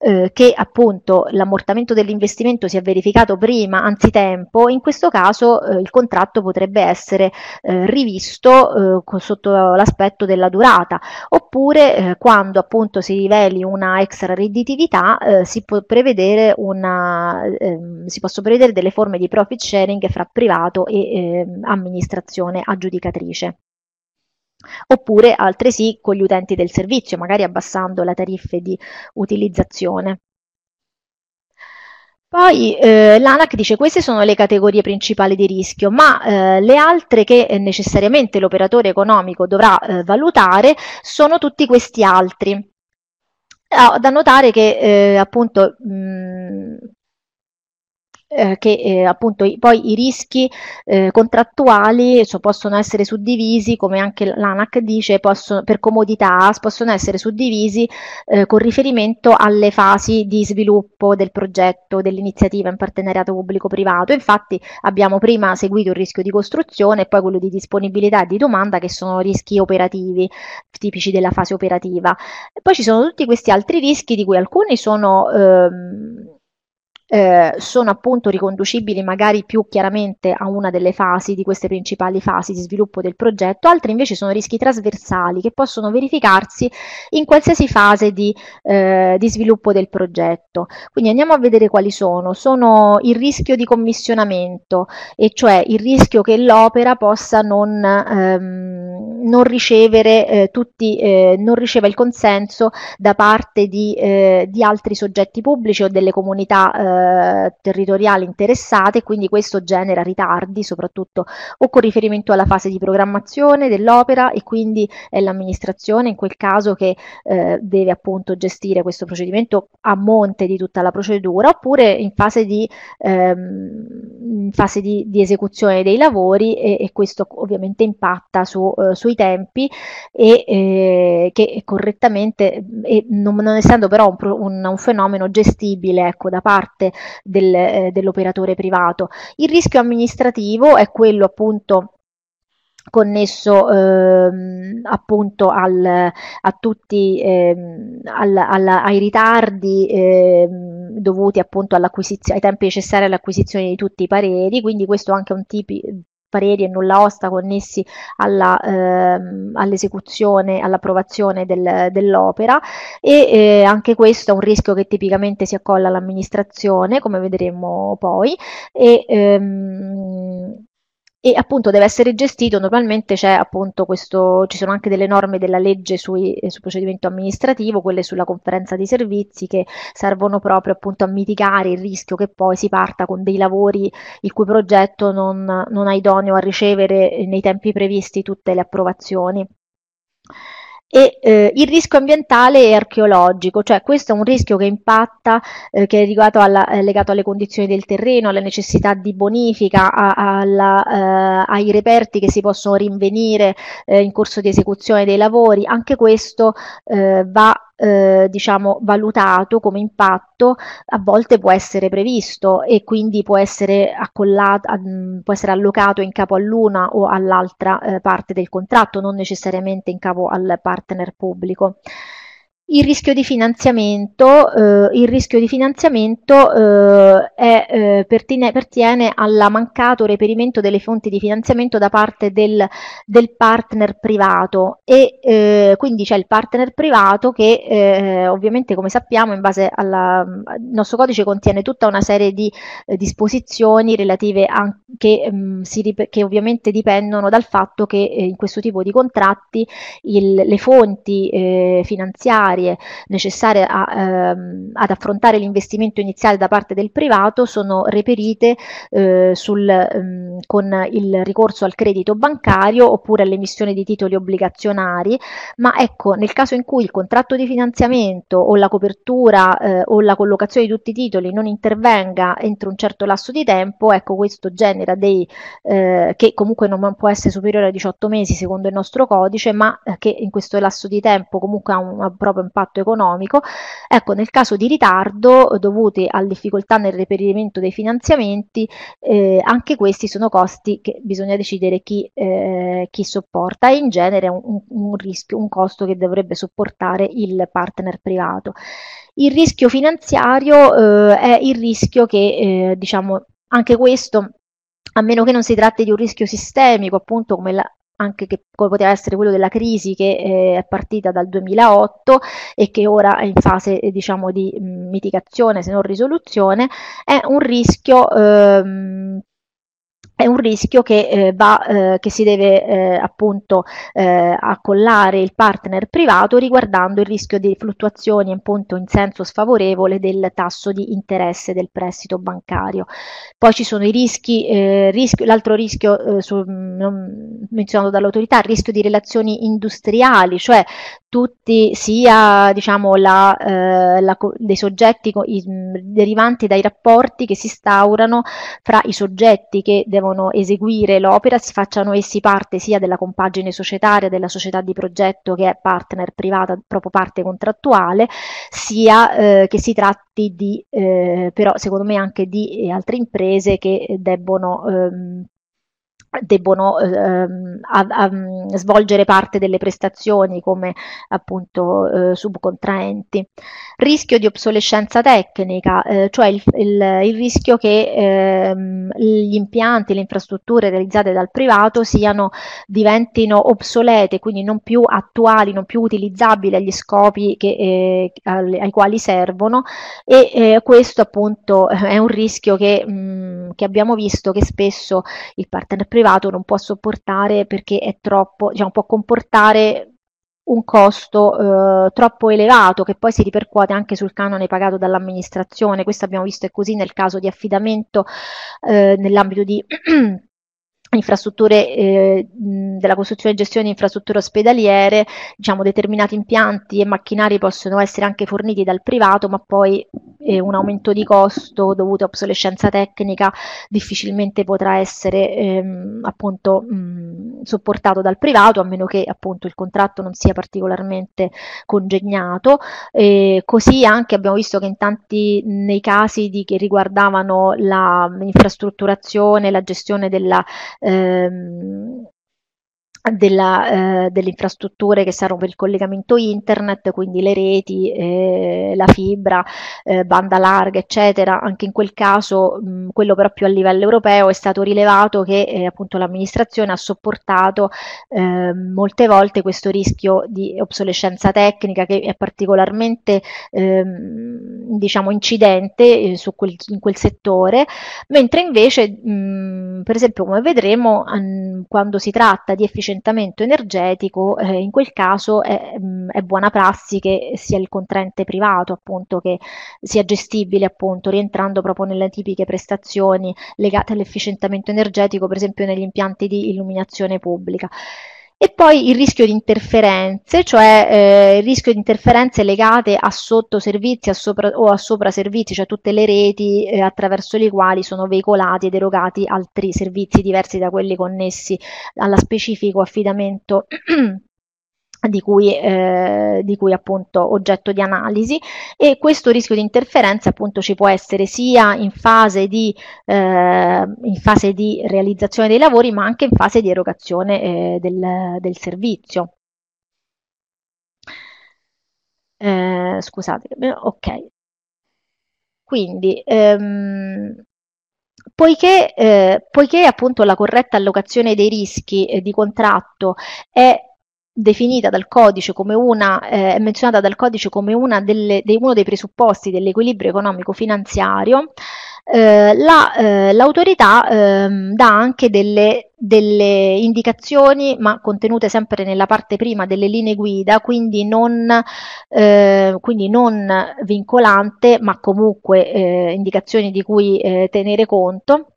eh, che appunto l'ammortamento dell'investimento si è verificato prima, anzitempo, in questo caso eh, il contratto potrebbe essere eh, rivisto eh, sotto l'aspetto della durata, oppure eh, quando appunto si riveli una extra redditività eh, si, può prevedere una, ehm, si, possono prevedere delle forme di profit sharing fra privato e ehm, amministrazione aggiudicatrice oppure altresì con gli utenti del servizio, magari abbassando le tariffe di utilizzazione. Poi eh, l'ANAC dice che queste sono le categorie principali di rischio, ma eh, le altre che eh, necessariamente l'operatore economico dovrà eh, valutare sono tutti questi altri. Ah, da notare che eh, appunto mh, eh, che eh, appunto i, poi i rischi eh, contrattuali cioè, possono essere suddivisi, come anche l'ANAC dice, possono, per comodità possono essere suddivisi eh, con riferimento alle fasi di sviluppo del progetto, dell'iniziativa in partenariato pubblico-privato. Infatti abbiamo prima seguito il rischio di costruzione e poi quello di disponibilità e di domanda che sono rischi operativi, tipici della fase operativa. E poi ci sono tutti questi altri rischi di cui alcuni sono... Ehm, eh, sono appunto riconducibili magari più chiaramente a una delle fasi, di queste principali fasi di sviluppo del progetto, altri invece sono rischi trasversali che possono verificarsi in qualsiasi fase di, eh, di sviluppo del progetto. Quindi andiamo a vedere quali sono. Sono il rischio di commissionamento, e cioè il rischio che l'opera possa non, ehm, non ricevere eh, tutti, eh, non riceva il consenso da parte di, eh, di altri soggetti pubblici o delle comunità eh, eh, territoriali interessate, quindi questo genera ritardi soprattutto o con riferimento alla fase di programmazione dell'opera e quindi è l'amministrazione in quel caso che eh, deve appunto gestire questo procedimento a monte di tutta la procedura oppure in fase di, ehm, in fase di, di esecuzione dei lavori e, e, questo ovviamente impatta su, eh, sui tempi e eh, che correttamente, e non, non essendo però un, un, un fenomeno gestibile ecco, da parte del, eh, dell'operatore privato. Il rischio amministrativo è quello appunto connesso ehm, appunto al, a tutti ehm, al, alla, ai ritardi ehm, dovuti appunto ai tempi necessari all'acquisizione di tutti i pareri, quindi questo è anche un tipi, pareri e nulla osta connessi alla, ehm, all'esecuzione, all'approvazione del, dell'opera e eh, anche questo è un rischio che tipicamente si accolla all'amministrazione, come vedremo poi, e, ehm, e appunto deve essere gestito. Normalmente c'è appunto questo, ci sono anche delle norme della legge sui, eh, sul procedimento amministrativo, quelle sulla conferenza dei servizi che servono proprio appunto a mitigare il rischio che poi si parta con dei lavori il cui progetto non, non è idoneo a ricevere eh, nei tempi previsti tutte le approvazioni e eh, il rischio ambientale e archeologico, cioè questo è un rischio che impatta, eh, che è, alla, è, eh, legato alle condizioni del terreno, alle necessità di bonifica, a, a, alla, eh, ai reperti che si possono rinvenire eh, in corso di esecuzione dei lavori, anche questo eh, va eh, diciamo, valutato come impatto a volte può essere previsto e quindi può essere, accollato, mm, può essere allocato in capo all'una o all'altra eh, parte del contratto, non necessariamente in capo al partner pubblico. Il rischio di finanziamento, eh, rischio di finanziamento eh, è, eh, pertine, pertiene al mancato reperimento delle fonti di finanziamento da parte del, del partner privato e eh, quindi c'è il partner privato che eh, ovviamente come sappiamo in base alla, al nostro codice contiene tutta una serie di eh, disposizioni relative a, mm, che, ovviamente dipendono dal fatto che in questo tipo di contratti il, le fonti finanziarie necessarie, necessarie a, ehm, ad affrontare l'investimento iniziale da parte del privato sono reperite eh, sul, ehm, con il ricorso al credito bancario oppure all'emissione di titoli obbligazionari, ma ecco nel caso in cui il contratto di finanziamento o la copertura eh, o la collocazione di tutti i titoli non intervenga entro un certo lasso di tempo, ecco questo genera dei eh, che comunque non può essere superiore a 18 mesi secondo il nostro codice, ma eh, che in questo lasso di tempo comunque ha una propria impatto economico. Ecco, nel caso di ritardo eh, dovute alle difficoltà nel reperimento dei finanziamenti, eh, anche questi sono costi che bisogna decidere chi, eh, chi sopporta e in genere è un, un, rischio, un costo che dovrebbe sopportare il partner privato. Il rischio finanziario eh, è il rischio che, eh, diciamo, anche questo a meno che non si tratti di un rischio sistemico, appunto come la, anche che poteva essere quello della crisi che eh, è partita dal 2008 e che ora è in fase eh, diciamo, di mm, mitigazione se non risoluzione, è un rischio ehm, è un rischio che, eh, va, eh, che si deve eh, appunto eh, accollare il partner privato riguardando il rischio di fluttuazioni appunto, in senso sfavorevole del tasso di interesse del prestito bancario. Poi ci sono i rischi, eh, rischio, l'altro rischio eh, su, mm, menzionato dall'autorità, il rischio di relazioni industriali, cioè tutti sia diciamo, la, la, dei soggetti i, mm, derivanti dai rapporti che si instaurano fra i soggetti che devono devono eseguire l'opera si facciano essi parte sia della compagine societaria, della società di progetto che è partner privata, proprio parte contrattuale, sia eh, che si tratti di, eh, però secondo me anche di eh, altre imprese che eh, debbono ehm, debbono ehm, a, a, mm, svolgere parte delle prestazioni come appunto eh, subcontraenti. Rischio di obsolescenza tecnica, eh, cioè il, il, il, rischio che ehm, gli impianti, le infrastrutture realizzate dal privato siano, diventino obsolete, quindi non più attuali, non più utilizzabili agli scopi che, eh, ai, ai, quali servono e eh, questo appunto è un rischio che, mh, mm, che abbiamo visto che spesso il partner privato privato non può sopportare perché è troppo, diciamo, può comportare un costo eh, troppo elevato che poi si ripercuote anche sul canone pagato dall'amministrazione. Questo abbiamo visto è così nel caso di affidamento eh, nell'ambito di infrastrutture eh, della costruzione e gestione di infrastrutture ospedaliere, diciamo determinati impianti e macchinari possono essere anche forniti dal privato, ma poi eh, un aumento di costo dovuto a obsolescenza tecnica difficilmente potrà essere ehm, appunto mh, sopportato dal privato, a meno che appunto il contratto non sia particolarmente congegnato. E così anche abbiamo visto che in tanti nei casi di, che riguardavano la infrastrutturazione, la gestione della Um, della, eh, delle infrastrutture che servono per il collegamento internet, quindi le reti, eh, la fibra, eh, banda larga, eccetera. Anche in quel caso, mh, quello proprio a livello europeo, è stato rilevato che eh, appunto l'amministrazione ha sopportato ehm, molte volte questo rischio di obsolescenza tecnica che è particolarmente ehm, diciamo incidente eh, su quel, in quel settore, mentre invece mh, per esempio come vedremo an- quando si tratta di efficienza efficientamento energetico, eh, in quel caso è, mm, è, buona prassi che sia il contraente privato, appunto, che sia gestibile, appunto, rientrando proprio nelle tipiche prestazioni legate all'efficientamento energetico, per esempio negli impianti di illuminazione pubblica. E poi il rischio di interferenze, cioè eh, il rischio di interferenze legate a sottoservizi a sopra, o a sopraservizi, cioè tutte le reti eh, attraverso le quali sono veicolati ed erogati altri servizi diversi da quelli connessi alla specifico affidamento di cui, eh, di cui appunto oggetto di analisi e questo rischio di interferenza appunto ci può essere sia in fase di, eh, in fase di realizzazione dei lavori ma anche in fase di erogazione eh, del, del servizio. Eh, scusate, eh, ok. Quindi, ehm, Poiché, eh, poiché, appunto la corretta allocazione dei rischi eh, di contratto è definita dal codice come una, eh, menzionata dal codice come delle, dei, uno dei presupposti dell'equilibrio economico-finanziario, eh, la, eh, l'autorità ehm, dà anche delle, delle, indicazioni, ma contenute sempre nella parte prima delle linee guida, quindi non, eh, quindi non vincolante, ma comunque eh, indicazioni di cui eh, tenere conto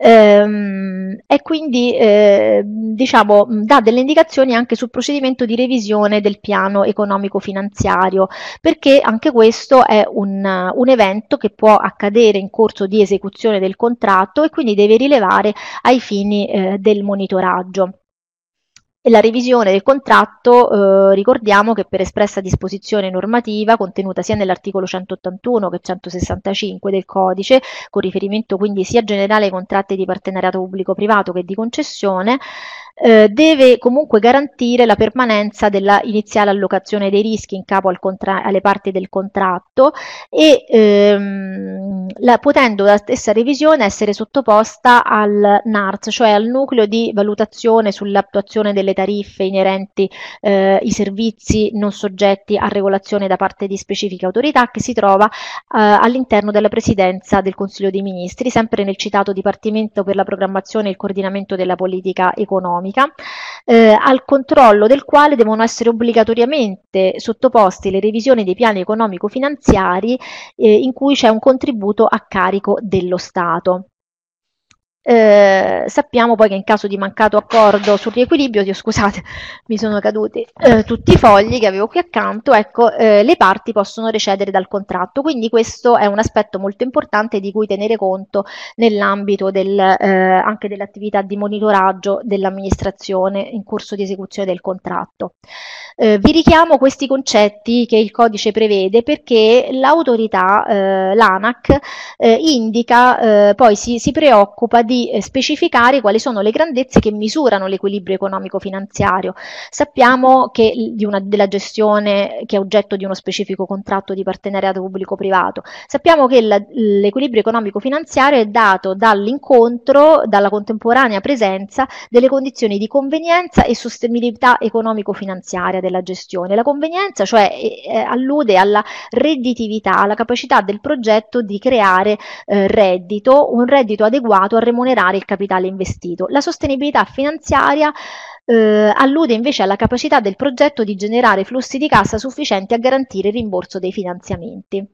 Ehm, e quindi eh, diciamo, dà delle indicazioni anche sul procedimento di revisione del piano economico-finanziario, perché anche questo è un, un evento che può accadere in corso di esecuzione del contratto e quindi deve rilevare ai fini eh, del monitoraggio. E la revisione del contratto, eh, ricordiamo che per espressa disposizione normativa contenuta sia nell'articolo 181 che 165 del codice, con riferimento quindi sia generale ai contratti di partenariato pubblico-privato che di concessione, eh, deve comunque garantire la permanenza della iniziale allocazione dei rischi in capo al contra- alle parti del contratto e ehm, la, potendo la stessa revisione essere sottoposta al NARS, cioè al nucleo di valutazione sull'attuazione delle tariffe inerenti eh, i servizi non soggetti a regolazione da parte di specifiche autorità che si trova eh, all'interno della Presidenza del Consiglio dei Ministri, sempre nel citato Dipartimento per la programmazione e il coordinamento della politica economica economica, eh, al controllo del quale devono essere obbligatoriamente sottoposti le revisioni dei piani economico-finanziari eh, in cui c'è un contributo a carico dello Stato. Eh, sappiamo poi che in caso di mancato accordo sul riequilibrio, Dio, scusate, mi sono caduti eh, tutti i fogli che avevo qui accanto, ecco, eh, le parti possono recedere dal contratto, quindi questo è un aspetto molto importante di cui tenere conto nell'ambito del, eh, anche dell'attività di monitoraggio dell'amministrazione in corso di esecuzione del contratto. Eh, vi richiamo questi concetti che il codice prevede perché l'autorità, eh, l'ANAC, indica, poi si, si preoccupa di eh, specificare quali sono le grandezze che misurano l'equilibrio economico-finanziario. Sappiamo che una, della gestione che è oggetto di uno specifico contratto di partenariato pubblico-privato, sappiamo che la, l'equilibrio economico-finanziario è dato dall'incontro, dalla contemporanea presenza delle condizioni di convenienza e sostenibilità economico-finanziaria della gestione. La convenienza, cioè, eh, allude alla redditività, alla capacità del progetto di creare eh, reddito, un reddito adeguato al remunerare remunerare il capitale investito. La sostenibilità finanziaria eh, allude invece alla capacità del progetto di generare flussi di cassa sufficienti a garantire il rimborso dei finanziamenti.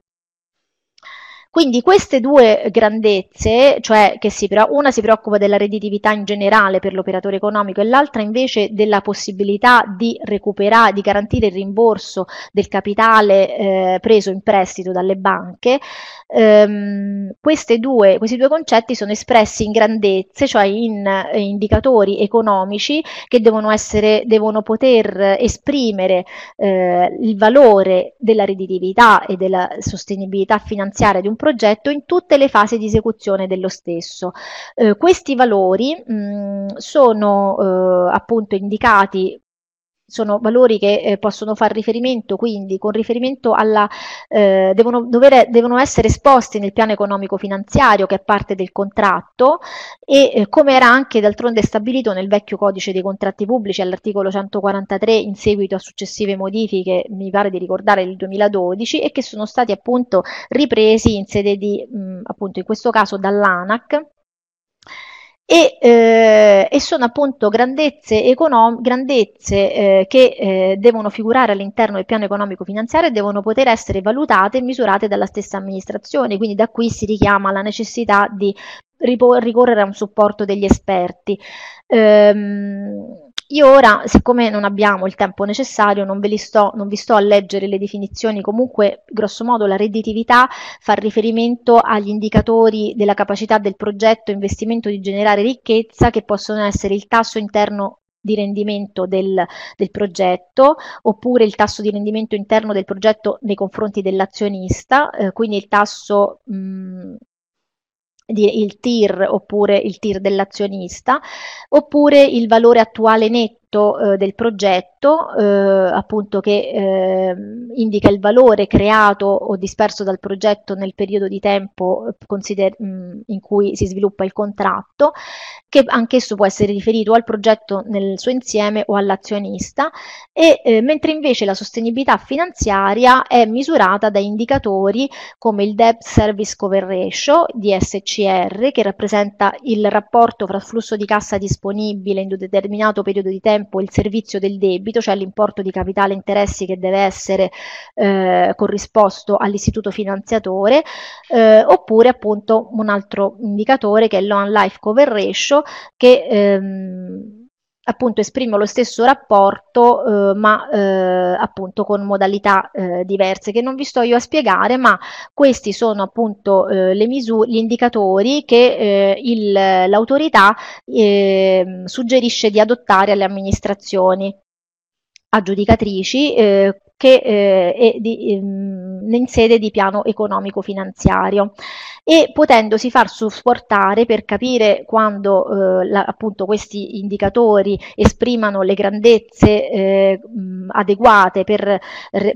Quindi queste due grandezze, cioè che si, una si preoccupa della redditività in generale per l'operatore economico e l'altra invece della possibilità di recuperare, di garantire il rimborso del capitale eh, preso in prestito dalle banche, ehm, due, questi due concetti sono espressi in grandezze, cioè in eh, indicatori economici che devono, essere, devono poter esprimere eh, il valore della redditività e della sostenibilità finanziaria di un progetto in tutte le fasi di esecuzione dello stesso. Eh, questi valori mh, sono eh, appunto indicati sono valori che eh, possono fare riferimento, quindi con riferimento alla, eh, devono, dovere, devono, essere esposti nel piano economico finanziario che è parte del contratto e eh, come era anche d'altronde stabilito nel vecchio codice dei contratti pubblici all'articolo 143 in seguito a successive modifiche, mi pare di ricordare il 2012, e che sono stati appunto ripresi in sede di, mh, mm, appunto in questo caso dall'ANAC e, eh, e, sono appunto grandezze, econom- grandezze eh, che eh, devono figurare all'interno del piano economico finanziario e devono poter essere valutate e misurate dalla stessa amministrazione, quindi da qui si richiama la necessità di ripor- ricorrere a un supporto degli esperti. Ehm, io ora, siccome non abbiamo il tempo necessario, non, vi sto, non vi sto a leggere le definizioni, comunque grosso modo la redditività fa riferimento agli indicatori della capacità del progetto investimento di generare ricchezza che possono essere il tasso interno di rendimento del, del, progetto oppure il tasso di rendimento interno del progetto nei confronti dell'azionista, eh, quindi il tasso mh, il TIR oppure il TIR dell'azionista, oppure il valore attuale netto appunto eh, del progetto, eh, appunto che eh, indica il valore creato o disperso dal progetto nel periodo di tempo eh, consider- mm, in cui si sviluppa il contratto, che anch'esso può essere riferito al progetto nel suo insieme o all'azionista, e, eh, mentre invece la sostenibilità finanziaria è misurata da indicatori come il Debt Service Cover Ratio, DSCR, che rappresenta il rapporto fra flusso di cassa disponibile in un determinato periodo di tempo tempo il servizio del debito, cioè l'importo di capitale interessi che deve essere eh, corrisposto all'istituto finanziatore, eh, oppure appunto un altro indicatore che è l'on life cover ratio che ehm, appunto esprimo lo stesso rapporto eh, ma eh, appunto con modalità eh, diverse che non vi sto io a spiegare ma questi sono appunto eh, le misure, gli indicatori che eh, il, l'autorità ehm, suggerisce di adottare alle amministrazioni aggiudicatrici eh, che eh, è di, ehm, in sede di piano economico-finanziario e potendosi far supportare per capire quando eh, la, appunto questi indicatori esprimano le grandezze eh, adeguate per,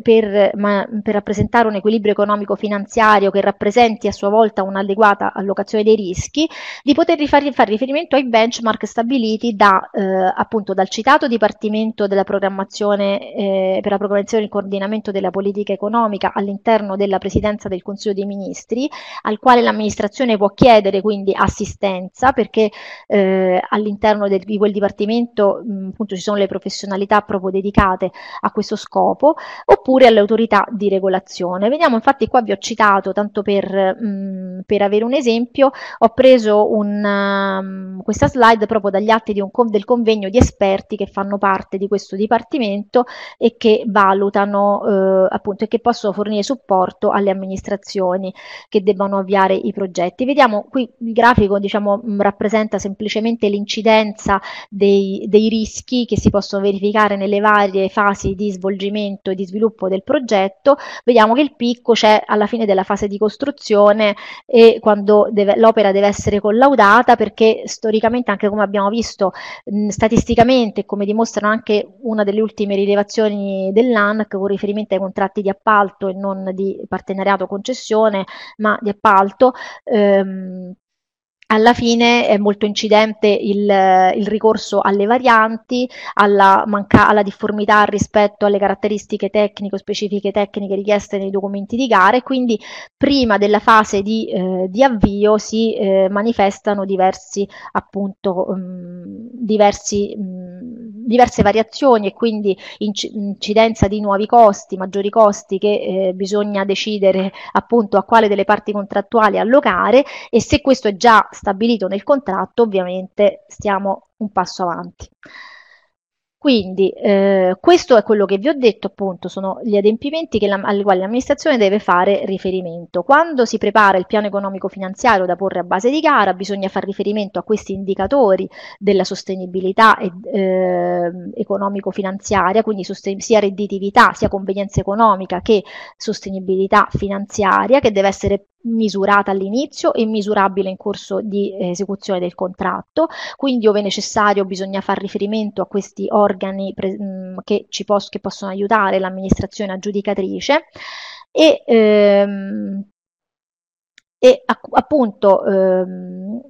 per, ma, per rappresentare un equilibrio economico-finanziario che rappresenti a sua volta un'adeguata allocazione dei rischi, di poter rifare, fare riferimento ai benchmark stabiliti da, eh, appunto, dal citato Dipartimento della programmazione, eh, per la programmazione economica coordinamento della politica economica all'interno della Presidenza del Consiglio dei Ministri, al quale l'amministrazione può chiedere quindi assistenza perché eh, all'interno del, di quel dipartimento mh, appunto ci sono le professionalità proprio dedicate a questo scopo, oppure alle autorità di regolazione. Vediamo infatti qua vi ho citato, tanto per, mh, per avere un esempio, ho preso un, mh, questa slide proprio dagli atti un, del convegno di esperti che fanno parte di questo dipartimento e che valuta portano eh, appunto e che possono fornire supporto alle amministrazioni che debbano avviare i progetti. Vediamo qui il grafico diciamo, mm, rappresenta semplicemente l'incidenza dei, dei rischi che si possono verificare nelle varie fasi di svolgimento e di sviluppo del progetto. Vediamo che il picco c'è alla fine della fase di costruzione e quando l'opera deve essere collaudata perché storicamente anche come abbiamo visto mh, mm, statisticamente come dimostrano anche una delle ultime rilevazioni dell'AN TAC con riferimento ai contratti di appalto e non di partenariato concessione, ma di appalto. Ehm, alla fine è molto incidente il, il ricorso alle varianti, alla, manca- alla, difformità rispetto alle caratteristiche tecniche, specifiche tecniche richieste nei documenti di gara e quindi prima della fase di, eh, di avvio si eh, manifestano diversi, appunto, mh, mm, diversi mh, mm, diverse variazioni e quindi incidenza di nuovi costi, maggiori costi che eh, bisogna decidere appunto a quale delle parti contrattuali allocare e se questo è già stabilito nel contratto ovviamente stiamo un passo avanti. Quindi eh, questo è quello che vi ho detto, appunto, sono gli adempimenti che la, alle quali l'amministrazione deve fare riferimento. Quando si prepara il piano economico finanziario da porre a base di gara, bisogna fare riferimento a questi indicatori della sostenibilità eh, economico-finanziaria, quindi sosten- sia redditività, sia convenienza economica che sostenibilità finanziaria, che deve essere misurata all'inizio e misurabile in corso di eh, esecuzione del contratto, quindi ove necessario bisogna fare riferimento a questi organi pre- mm, che, ci pos- che possono aiutare l'amministrazione aggiudicatrice e, ehm, e a- appunto ehm,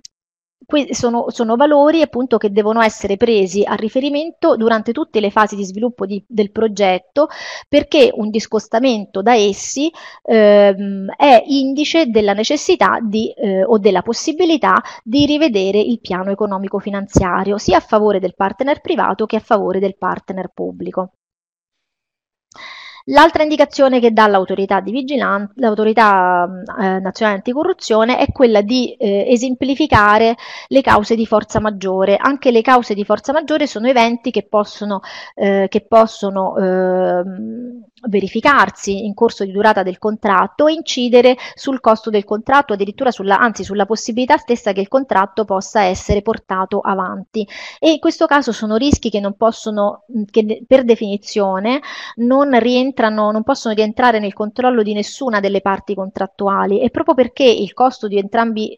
Que- sono, sono, valori appunto che devono essere presi a riferimento durante tutte le fasi di sviluppo di, del progetto perché un discostamento da essi ehm, è indice della necessità di, eh, o della possibilità di rivedere il piano economico finanziario sia a favore del partner privato che a favore del partner pubblico. L'altra indicazione che dà l'autorità, l'autorità eh, nazionale anticorruzione è quella di eh, esemplificare le cause di forza maggiore. Anche le cause di forza maggiore sono eventi che possono, eh, che possono ehm, verificarsi in corso di durata del contratto e incidere sul costo del contratto, addirittura sulla, anzi sulla possibilità stessa che il contratto possa essere portato avanti. E in questo caso sono rischi che non possono, che per definizione non rientrano entrano, non possono rientrare nel controllo di nessuna delle parti contrattuali e proprio perché il costo di entrambi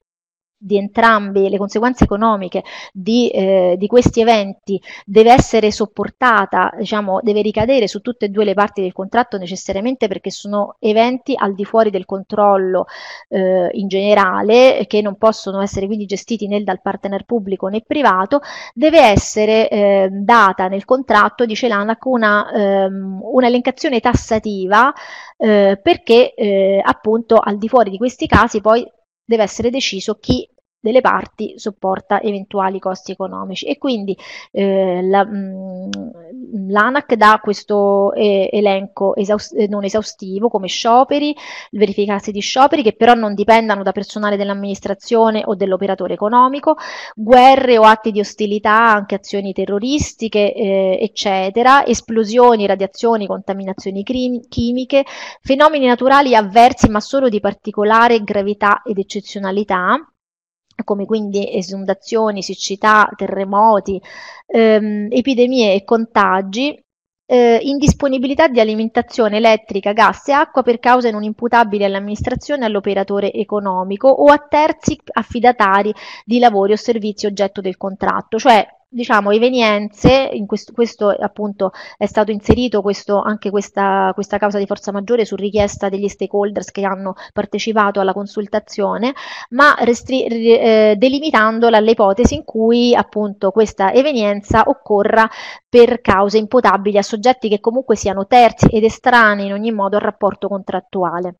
di entrambi le conseguenze economiche di, eh, di, questi eventi deve essere sopportata, diciamo, deve ricadere su tutte e due le parti del contratto necessariamente perché sono eventi al di fuori del controllo eh, in generale che non possono essere quindi gestiti né dal partner pubblico né privato, deve essere eh, data nel contratto, dice l'ANAC, una, ehm, un'elencazione tassativa eh, perché eh, appunto al di fuori di questi casi poi deve essere deciso chi delle parti sopporta eventuali costi economici e quindi eh, la, mm, l'ANAC dà questo eh, elenco esaust- eh, non esaustivo come scioperi, il verificarsi di scioperi che però non dipendano da personale dell'amministrazione o dell'operatore economico, guerre o atti di ostilità, anche azioni terroristiche, eh, eccetera, esplosioni, radiazioni, contaminazioni chimiche, fenomeni naturali avversi ma solo di particolare gravità ed eccezionalità come quindi esundazioni, siccità, terremoti, ehm, epidemie e contagi, eh, indisponibilità di alimentazione elettrica, gas e acqua per cause non imputabili all'amministrazione, all'operatore economico o a terzi affidatari di lavori o servizi oggetto del contratto, cioè diciamo, evenienze, in questo, questo, appunto è stato inserito questo, anche questa, questa, causa di forza maggiore su richiesta degli stakeholders che hanno partecipato alla consultazione, ma restri- eh, delimitandola all'ipotesi in cui appunto questa evenienza occorra per cause imputabili a soggetti che comunque siano terzi ed estranei in ogni modo al rapporto contrattuale.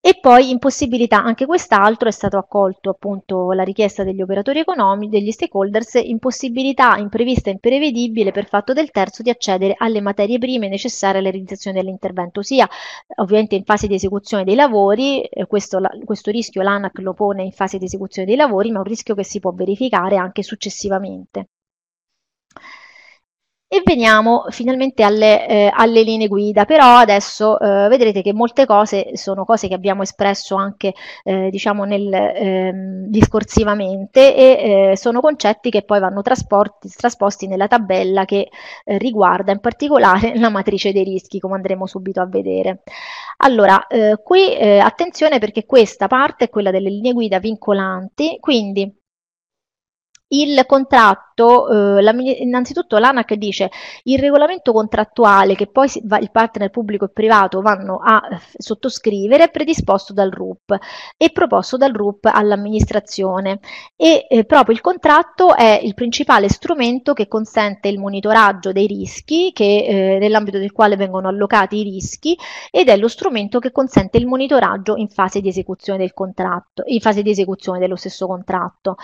E poi impossibilità, anche quest'altro è stato accolto appunto la richiesta degli operatori economici, degli stakeholders, impossibilità imprevista e imprevedibile per fatto del terzo di accedere alle materie prime necessarie alla realizzazione dell'intervento, sia ovviamente in fase di esecuzione dei lavori, eh, questo, questo rischio l'ANAC lo pone in fase di esecuzione dei lavori, ma è un rischio che si può verificare anche successivamente. E veniamo finalmente alle, eh, alle linee guida, però adesso eh, vedrete che molte cose sono cose che abbiamo espresso anche eh, diciamo nel, ehm, discorsivamente e eh, sono concetti che poi vanno trasposti nella tabella che eh, riguarda in particolare la matrice dei rischi, come andremo subito a vedere. Allora, eh, qui attenzione perché questa parte è quella delle linee guida vincolanti, quindi il contratto fatto, eh, innanzitutto l'ANAC dice il regolamento contrattuale che poi si, va, il partner pubblico e privato vanno a eh, sottoscrivere è predisposto dal RUP e proposto dal RUP all'amministrazione e eh, proprio il contratto è il principale strumento che consente il monitoraggio dei rischi che, eh, nell'ambito del quale vengono allocati i rischi ed è lo strumento che consente il monitoraggio in fase di esecuzione del contratto, in fase di esecuzione dello stesso contratto.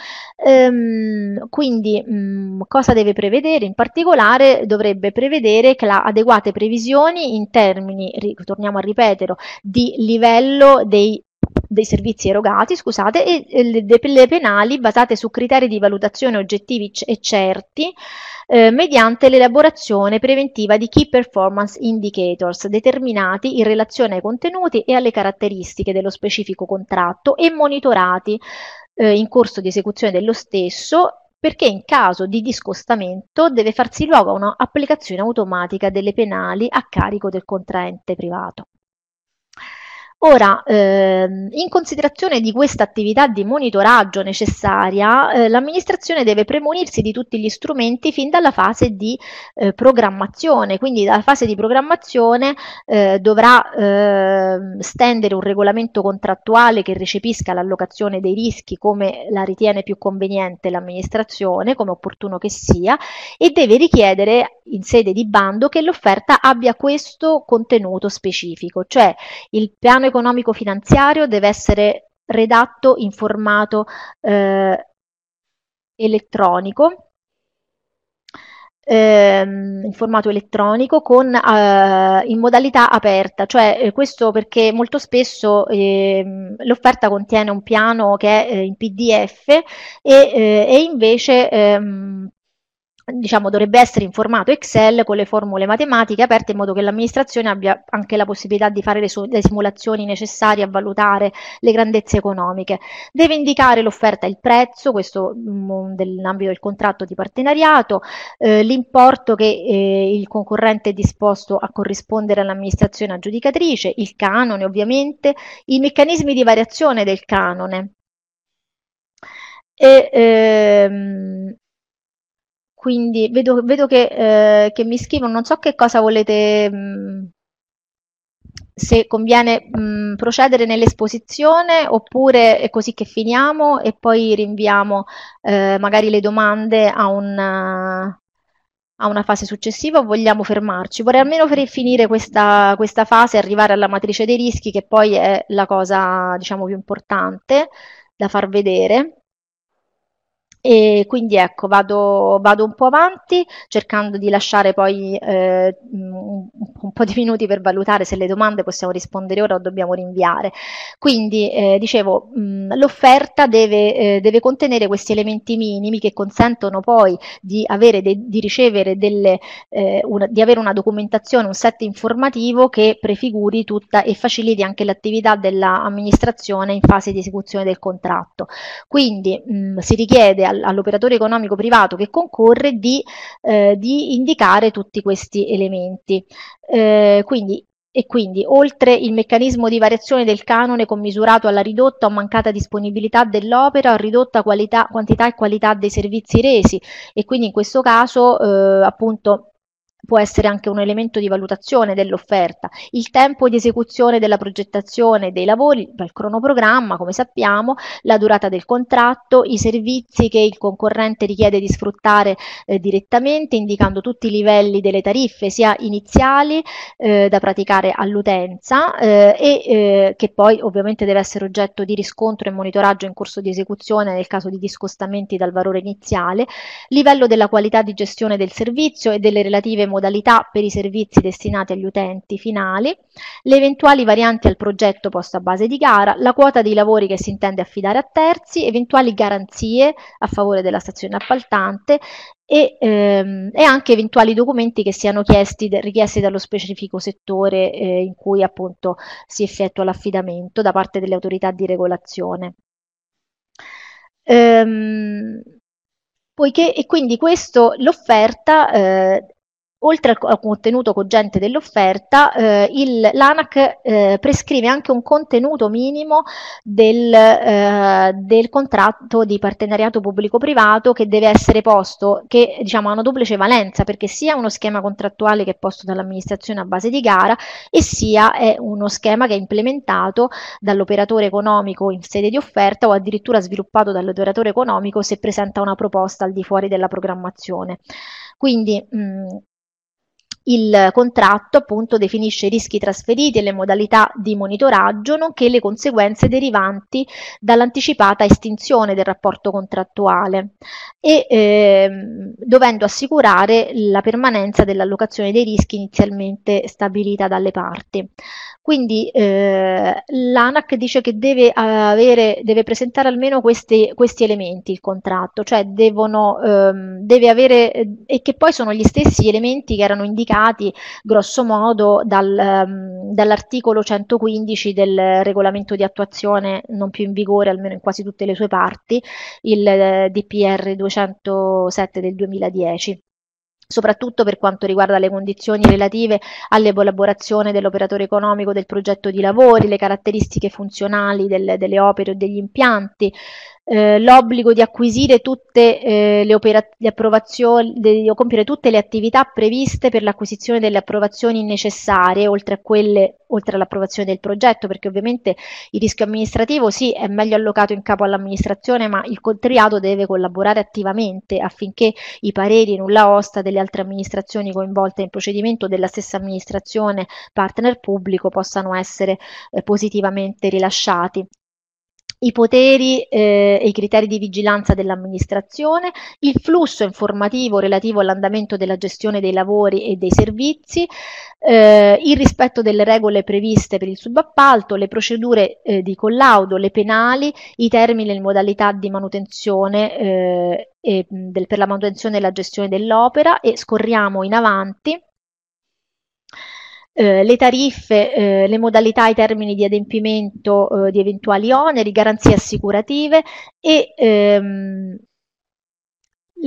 Ehm, quindi mh, mm, Ehm, cosa deve prevedere? In particolare dovrebbe prevedere che le adeguate previsioni in termini, torniamo a ripetere, di livello dei dei servizi erogati, scusate, e le, penali basate su criteri di valutazione oggettivi e certi eh, mediante l'elaborazione preventiva di key performance indicators determinati in relazione ai contenuti e alle caratteristiche dello specifico contratto e monitorati eh, in corso di esecuzione dello stesso perché in caso di discostamento deve farsi luogo a un'applicazione automatica delle penali a carico del contraente privato. Ora, ehm, in considerazione di questa attività di monitoraggio necessaria, eh, l'amministrazione deve premunirsi di tutti gli strumenti fin dalla fase di eh, programmazione, quindi dalla fase di programmazione eh, dovrà ehm, stendere un regolamento contrattuale che recepisca l'allocazione dei rischi come la ritiene più conveniente l'amministrazione, come opportuno che sia, e deve richiedere in sede di bando che l'offerta abbia questo contenuto specifico, cioè il piano economico-finanziario deve essere redatto in formato eh, elettronico ehm, in formato elettronico con, eh, in modalità aperta, cioè eh, questo perché molto spesso eh, l'offerta contiene un piano che è eh, in PDF e, eh, e invece ehm, diciamo, dovrebbe essere in formato Excel con le formule matematiche aperte in modo che l'amministrazione abbia anche la possibilità di fare le, su- le simulazioni necessarie a valutare le grandezze economiche. Deve indicare l'offerta e il prezzo, questo mm, nell'ambito del contratto di partenariato, eh, l'importo che eh, il concorrente è disposto a corrispondere all'amministrazione aggiudicatrice, il canone ovviamente, i meccanismi di variazione del canone. E, ehm, quindi vedo, vedo che, eh, che, mi scrivono, non so che cosa volete, mh, mm, se conviene mh, mm, procedere nell'esposizione oppure è così che finiamo e poi rinviamo eh, magari le domande a un, a una fase successiva o vogliamo fermarci? Vorrei almeno finire questa, questa fase e arrivare alla matrice dei rischi, che poi è la cosa diciamo, più importante da far vedere. E quindi ecco, vado, vado, un po' avanti cercando di lasciare poi eh, un, un, po' di minuti per valutare se le domande possiamo rispondere ora o dobbiamo rinviare. Quindi, eh, dicevo, l'offerta deve, eh, deve, contenere questi elementi minimi che consentono poi di avere, de, di ricevere delle, eh, una, di avere una documentazione, un set informativo che prefiguri tutta e faciliti anche l'attività dell'amministrazione in fase di esecuzione del contratto. Quindi mh, si richiede all'operatore economico privato che concorre di, eh, di indicare tutti questi elementi. Eh, quindi e quindi, oltre il meccanismo di variazione del canone commisurato alla ridotta o mancata disponibilità dell'opera, o ridotta qualità, quantità e qualità dei servizi resi, e quindi in questo caso eh, appunto può essere anche un elemento di valutazione dell'offerta, il tempo di esecuzione della progettazione dei lavori, dal cronoprogramma, come sappiamo, la durata del contratto, i servizi che il concorrente richiede di sfruttare eh, direttamente, indicando tutti i livelli delle tariffe, sia iniziali eh, da praticare all'utenza eh, e eh, che poi ovviamente deve essere oggetto di riscontro e monitoraggio in corso di esecuzione nel caso di discostamenti dal valore iniziale, livello della qualità di gestione del servizio e delle relative modalità per i servizi destinati agli utenti finali, le eventuali varianti al progetto posto a base di gara, la quota dei lavori che si intende affidare a terzi, eventuali garanzie a favore della stazione appaltante e, ehm, e anche eventuali documenti che siano chiesti, richiesti dallo specifico settore eh, in cui appunto si effettua l'affidamento da parte delle autorità di regolazione. Ehm, Poiché, e quindi questo l'offerta eh, Oltre al contenuto cogente dell'offerta, eh, il, l'ANAC eh, prescrive anche un contenuto minimo del, eh, del contratto di partenariato pubblico-privato che deve essere posto, che diciamo ha una duplice valenza, perché sia uno schema contrattuale che è posto dall'amministrazione a base di gara e sia è eh, uno schema che è implementato dall'operatore economico in sede di offerta o addirittura sviluppato dall'operatore economico se presenta una proposta al di fuori della programmazione. Quindi mh, mm, il contratto appunto definisce i rischi trasferiti e le modalità di monitoraggio, nonché le conseguenze derivanti dall'anticipata estinzione del rapporto contrattuale e eh, dovendo assicurare la permanenza dell'allocazione dei rischi inizialmente stabilita dalle parti. Quindi eh, l'ANAC dice che deve, avere, deve presentare almeno questi, questi, elementi il contratto, cioè devono, ehm, deve avere, e che poi sono gli stessi elementi che erano indicati indicati grosso modo dal, um, dall'articolo 115 del regolamento di attuazione non più in vigore, almeno in quasi tutte le sue parti, il eh, DPR 207 del 2010 soprattutto per quanto riguarda le condizioni relative all'elaborazione dell'operatore economico del progetto di lavori, le caratteristiche funzionali del, delle opere o degli impianti, eh, l'obbligo di acquisire tutte eh, le, opera- le approvazioni, de- o compiere tutte le attività previste per l'acquisizione delle approvazioni necessarie, oltre a quelle, oltre all'approvazione del progetto, perché ovviamente il rischio amministrativo sì è meglio allocato in capo all'amministrazione, ma il contriato deve collaborare attivamente affinché i pareri nulla osta delle altre amministrazioni coinvolte in procedimento della stessa amministrazione partner pubblico possano essere eh, positivamente rilasciati i poteri eh, e i criteri di vigilanza dell'amministrazione, il flusso informativo relativo all'andamento della gestione dei lavori e dei servizi, eh, il rispetto delle regole previste per il subappalto, le procedure eh, di collaudo, le penali, i termini e le modalità di manutenzione eh, del, per la manutenzione e la gestione dell'opera e scorriamo in avanti eh, le tariffe, eh, le modalità, i termini di adempimento eh, di eventuali oneri, garanzie assicurative e ehm,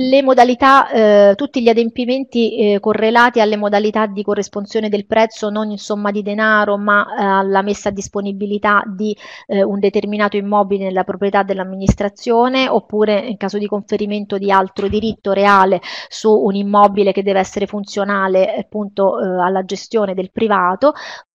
le modalità, eh, tutti gli adempimenti eh, correlati alle modalità di corresponsione del prezzo, non in somma di denaro, ma eh, alla messa a disponibilità di eh, un determinato immobile nella proprietà dell'amministrazione, oppure in caso di conferimento di altro diritto reale su un immobile che deve essere funzionale appunto eh, alla gestione del privato,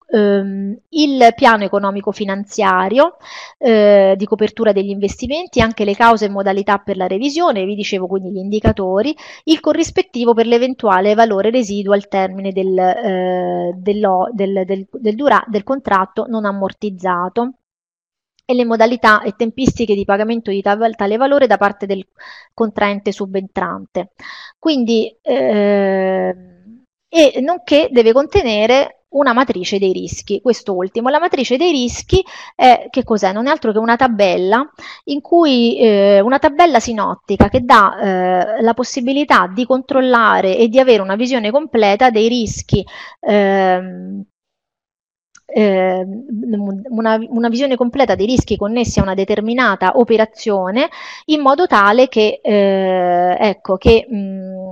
ehm, il piano economico-finanziario eh, di copertura degli investimenti, anche le cause e modalità per la revisione, vi dicevo quindi gli indicatori, il corrispettivo per l'eventuale valore residuo al termine del, eh, del, del, del contratto non ammortizzato e le modalità e tempistiche di pagamento di tale valore da parte del contraente subentrante. Quindi, eh, e nonché deve contenere una matrice dei rischi. Quest'ultimo, la matrice dei rischi è, che cos'è? Non è altro che una tabella in cui eh, una tabella sinottica che dà eh, la possibilità di controllare e di avere una visione completa dei rischi eh, una, una, visione completa dei rischi connessi a una determinata operazione in modo tale che, eh, ecco, che mh, mm,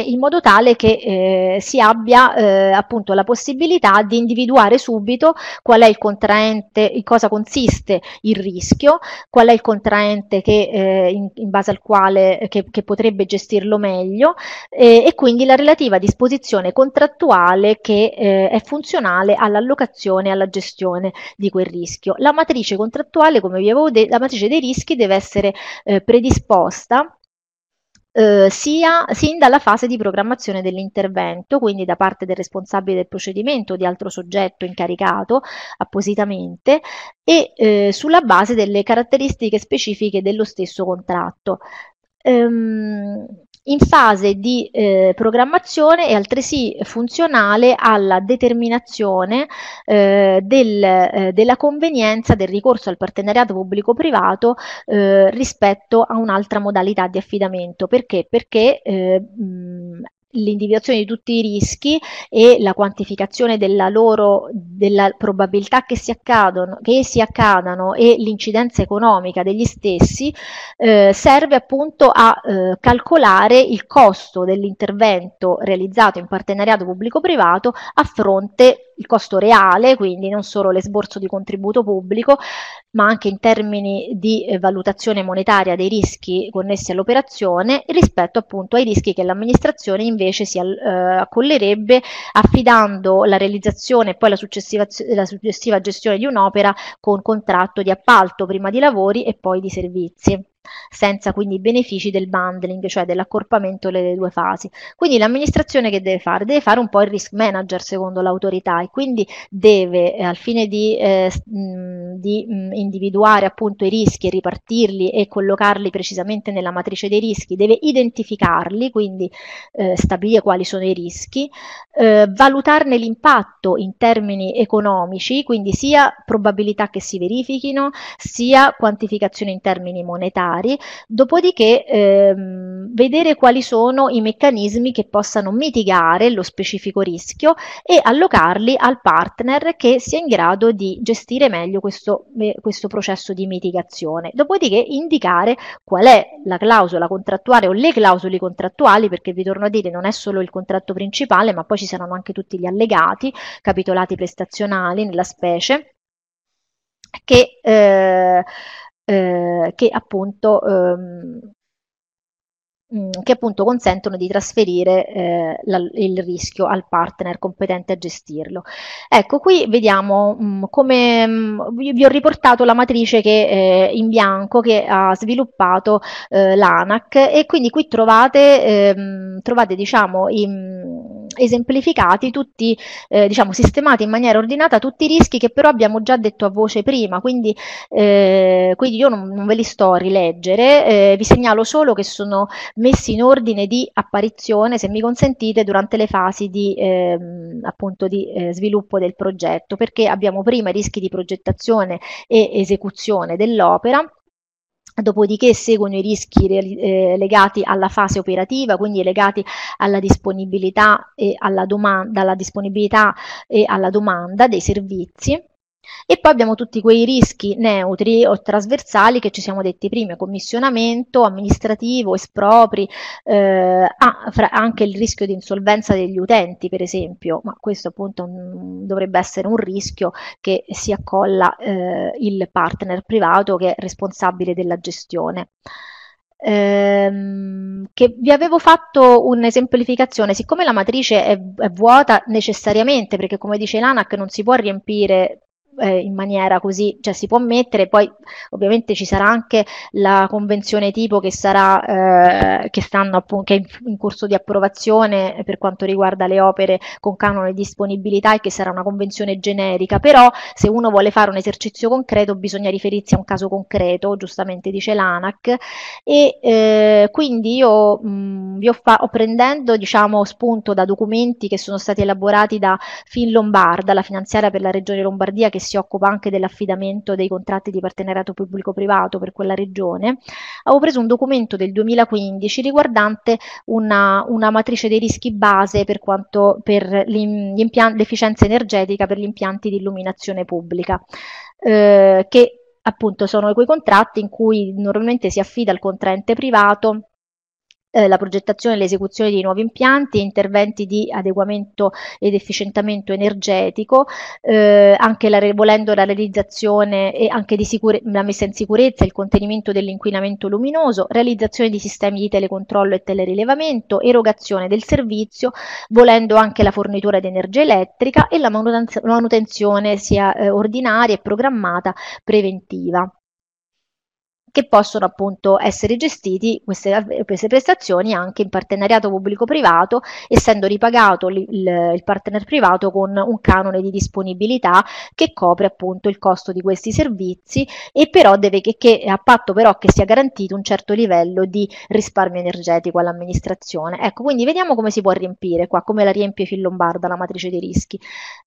in modo tale che eh, si abbia eh, appunto la possibilità di individuare subito qual è il contraente, in cosa consiste il rischio, qual è il contraente che, eh, in, in, base al quale che, che potrebbe gestirlo meglio e quindi la relativa disposizione contrattuale che eh, è funzionale all'allocazione e alla gestione di quel rischio. La matrice contrattuale, come vi avevo detto, la matrice dei rischi deve essere eh, predisposta eh, sia, sin dalla fase di programmazione dell'intervento, quindi da parte del responsabile del procedimento o di altro soggetto incaricato appositamente e eh, sulla base delle caratteristiche specifiche dello stesso contratto. Ehm, in fase di eh, programmazione e altresì funzionale alla determinazione eh, del, eh, della convenienza del ricorso al partenariato pubblico-privato eh, rispetto a un'altra modalità di affidamento. Perché? Perché eh, mh, l'individuazione di tutti i rischi e la quantificazione della loro della probabilità che si, accadano, che si accadano e l'incidenza economica degli stessi eh, serve appunto a eh, calcolare il costo dell'intervento realizzato in partenariato pubblico-privato a fronte il costo reale, quindi non solo l'esborso di contributo pubblico, ma anche in termini di eh, valutazione monetaria dei rischi connessi all'operazione rispetto appunto ai rischi che l'amministrazione invece si eh, accollerebbe affidando la realizzazione e poi la successiva, la successiva gestione di un'opera con contratto di appalto prima di lavori e poi di servizi senza quindi i benefici del bundling, cioè dell'accorpamento delle due fasi. Quindi l'amministrazione che deve fare? Deve fare un po' il risk manager secondo l'autorità e quindi deve, eh, al fine di, eh, di individuare appunto i rischi, e ripartirli e collocarli precisamente nella matrice dei rischi, deve identificarli, quindi eh, stabilire quali sono i rischi, eh, valutarne l'impatto in termini economici, quindi sia probabilità che si verifichino, sia quantificazione in termini monetari, particolari, dopodiché ehm, vedere quali sono i meccanismi che possano mitigare lo specifico rischio e allocarli al partner che sia in grado di gestire meglio questo, eh, questo processo di mitigazione. Dopodiché indicare qual è la clausola contrattuale o le clausole contrattuali, perché vi torno a dire non è solo il contratto principale, ma poi ci saranno anche tutti gli allegati, capitolati prestazionali nella specie che eh, eh, che, appunto, ehm, mm, che appunto consentono di trasferire eh, la, il rischio al partner competente a gestirlo. Ecco, qui vediamo mh, mm, come mh, mm, vi ho riportato la matrice che, eh, in bianco che ha sviluppato eh, l'ANAC e quindi qui trovate, ehm, trovate diciamo, i, esemplificati tutti, eh, diciamo, sistemati in maniera ordinata tutti i rischi che però abbiamo già detto a voce prima, quindi, eh, quindi io non, non, ve li sto a rileggere, eh, vi segnalo solo che sono messi in ordine di apparizione, se mi consentite, durante le fasi di, eh, appunto, di eh, sviluppo del progetto, perché abbiamo prima i rischi di progettazione e esecuzione dell'opera, Dopodiché seguono i rischi eh, legati alla fase operativa, quindi legati alla disponibilità e alla domanda, dalla disponibilità e alla domanda dei servizi e poi abbiamo tutti quei rischi neutri o trasversali che ci siamo detti prima, commissionamento, amministrativo, espropri, eh, ah, fra, anche il rischio di insolvenza degli utenti, per esempio, ma questo appunto un, mm, dovrebbe essere un rischio che si accolla eh, il partner privato che è responsabile della gestione. Ehm, che vi avevo fatto un'esemplificazione, siccome la matrice è, è, vuota necessariamente, perché come dice l'ANAC non si può riempire eh, in maniera così, cioè si può mettere, poi ovviamente ci sarà anche la convenzione tipo che sarà, eh, che stanno appunto, che è in, in, corso di approvazione per quanto riguarda le opere con canone di disponibilità e che sarà una convenzione generica, però se uno vuole fare un esercizio concreto bisogna riferirsi a un caso concreto, giustamente dice l'ANAC, e eh, quindi io mh, vi ho, fa- prendendo diciamo spunto da documenti che sono stati elaborati da Fin Lombarda, la finanziaria per la regione Lombardia che si occupa anche dell'affidamento dei contratti di partenariato pubblico-privato per quella regione, avevo preso un documento del 2015 riguardante una, una matrice dei rischi base per, quanto, per l'efficienza energetica per gli impianti di illuminazione pubblica. Eh, che appunto sono quei contratti in cui normalmente si affida al contraente privato eh, la progettazione e l'esecuzione di nuovi impianti, interventi di adeguamento ed efficientamento energetico, eh, anche la, volendo la realizzazione e anche di sicure, la messa in sicurezza, e il contenimento dell'inquinamento luminoso, realizzazione di sistemi di telecontrollo e telerilevamento, erogazione del servizio, volendo anche la fornitura di energia elettrica e la manutenzione sia eh, ordinaria e programmata preventiva che possono appunto essere gestiti queste, queste prestazioni anche in partenariato pubblico-privato, essendo ripagato il, il, partner privato con un canone di disponibilità che copre appunto il costo di questi servizi e però deve che, che a patto però che sia garantito un certo livello di risparmio energetico all'amministrazione. Ecco, quindi vediamo come si può riempire qua, come la riempie Fillombarda la matrice dei rischi.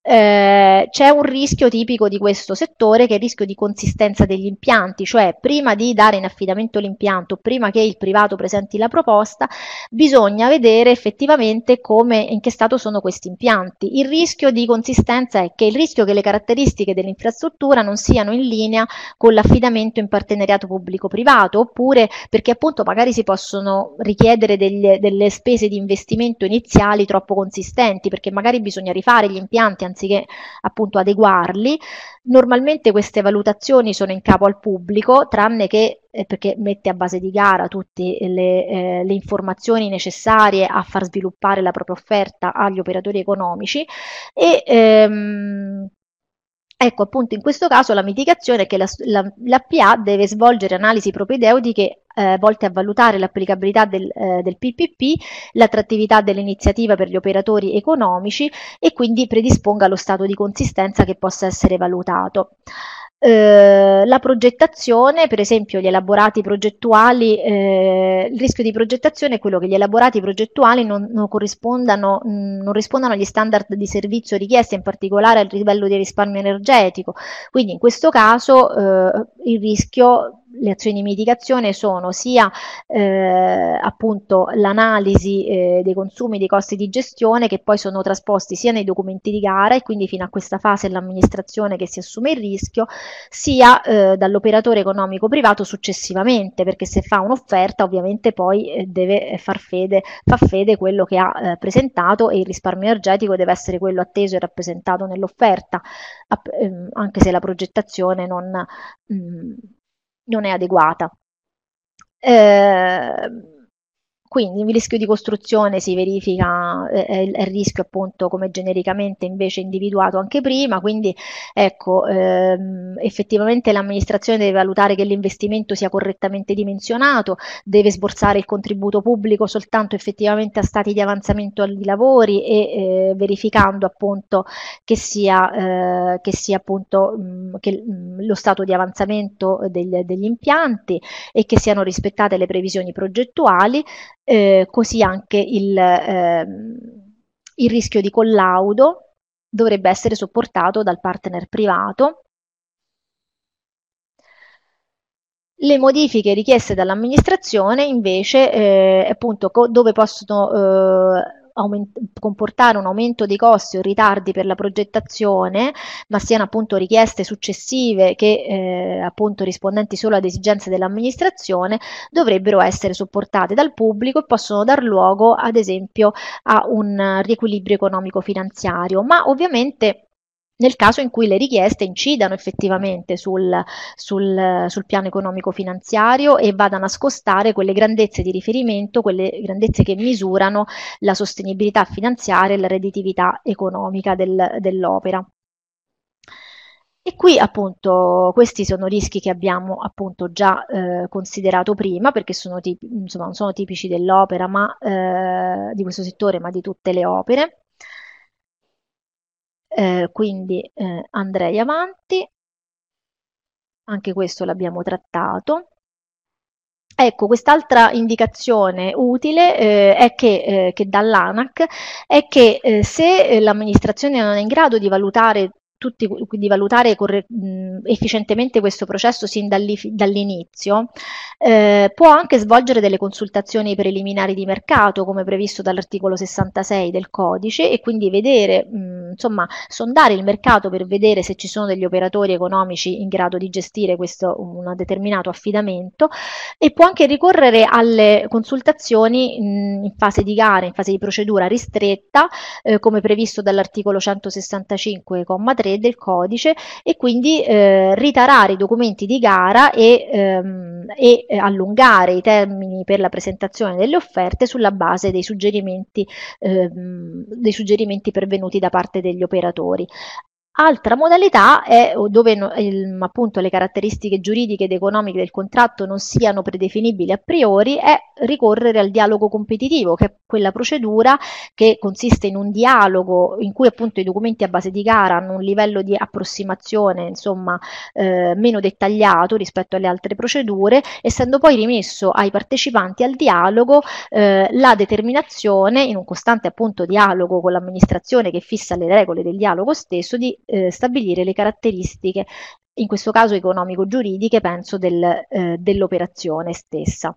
Eh, c'è un rischio tipico di questo settore che è il rischio di consistenza degli impianti, cioè prima di dare in affidamento l'impianto prima che il privato presenti la proposta, bisogna vedere effettivamente come, in che stato sono questi impianti. Il rischio di consistenza è che il rischio che le caratteristiche dell'infrastruttura non siano in linea con l'affidamento in partenariato pubblico-privato, oppure perché appunto magari si possono richiedere degli, delle spese di investimento iniziali troppo consistenti, perché magari bisogna rifare gli impianti anziché appunto adeguarli Normalmente queste valutazioni sono in capo al pubblico, tranne che eh, perché mette a base di gara tutte le, eh, le, informazioni necessarie a far sviluppare la propria offerta agli operatori economici e ehm, Ecco, appunto, in questo caso la mitigazione è che la, la, la PA deve svolgere analisi propedeutiche eh, volte a valutare l'applicabilità del, eh, del PPP, l'attrattività dell'iniziativa per gli operatori economici e quindi predisponga lo stato di consistenza che possa essere valutato. Eh, la progettazione, per esempio gli elaborati progettuali, eh, il rischio di progettazione è quello che gli elaborati progettuali non, non corrispondano, mh, mm, non rispondano agli standard di servizio richiesti, in particolare al livello di risparmio energetico. Quindi in questo caso eh, il rischio le azioni di mitigazione sono sia eh, appunto l'analisi eh, dei consumi, dei costi di gestione che poi sono trasposti sia nei documenti di gara e quindi fino a questa fase l'amministrazione che si assume il rischio, sia eh, dall'operatore economico privato successivamente, perché se fa un'offerta ovviamente poi eh, deve far fede, fa fede quello che ha eh, presentato e il risparmio energetico deve essere quello atteso e rappresentato nell'offerta, ehm, anche se la progettazione non... Mh, mm, non è adeguata. Eh, quindi il rischio di costruzione si verifica, eh, il, rischio appunto come genericamente invece individuato anche prima, quindi ecco, ehm, effettivamente l'amministrazione deve valutare che l'investimento sia correttamente dimensionato, deve sborsare il contributo pubblico soltanto effettivamente a stati di avanzamento di lavori e eh, verificando appunto che sia, eh, che sia appunto mh, che, mh, lo stato di avanzamento del, degli impianti e che siano rispettate le previsioni progettuali eh, così anche il, eh, il rischio di collaudo dovrebbe essere sopportato dal partner privato Le modifiche richieste dall'amministrazione invece eh, appunto dove possono eh, aument- comportare un aumento dei costi o ritardi per la progettazione, ma siano appunto richieste successive che eh, appunto rispondenti solo ad esigenze dell'amministrazione, dovrebbero essere sopportate dal pubblico e possono dar luogo ad esempio a un riequilibrio economico finanziario, ma ovviamente nel caso in cui le richieste incidano effettivamente sul, sul, sul piano economico-finanziario e vadano a scostare quelle grandezze di riferimento, quelle grandezze che misurano la sostenibilità finanziaria e la redditività economica del, dell'opera. E qui appunto questi sono rischi che abbiamo appunto già eh, considerato prima perché sono tipi, insomma, non sono tipici dell'opera ma eh, di questo settore ma di tutte le opere. Eh, quindi eh, andrei avanti, anche questo l'abbiamo trattato. Ecco, quest'altra indicazione utile eh, è che, eh, che dall'ANAC è che eh, se eh, l'amministrazione non è in grado di valutare tutti, di valutare corre- efficientemente questo processo sin dall'inizio, eh, può anche svolgere delle consultazioni preliminari di mercato, come previsto dall'articolo 66 del codice, e quindi vedere, mh, insomma, sondare il mercato per vedere se ci sono degli operatori economici in grado di gestire questo, un determinato affidamento, e può anche ricorrere alle consultazioni mh, in fase di gara, in fase di procedura ristretta, eh, come previsto dall'articolo 165,3 e del codice e quindi eh, ritarare i documenti di gara e, ehm, e eh, allungare i termini per la presentazione delle offerte sulla base dei suggerimenti, ehm, dei suggerimenti pervenuti da parte degli operatori. Altra modalità è dove no, il, appunto le caratteristiche giuridiche ed economiche del contratto non siano predefinibili a priori, è ricorrere al dialogo competitivo, che è quella procedura che consiste in un dialogo in cui appunto i documenti a base di gara hanno un livello di approssimazione, insomma, eh, meno dettagliato rispetto alle altre procedure, essendo poi rimesso ai partecipanti al dialogo eh, la determinazione, in un costante appunto dialogo con l'amministrazione che fissa le regole del dialogo stesso, di eh, stabilire le caratteristiche, in questo caso economico-giuridiche, penso, del, eh, dell'operazione stessa.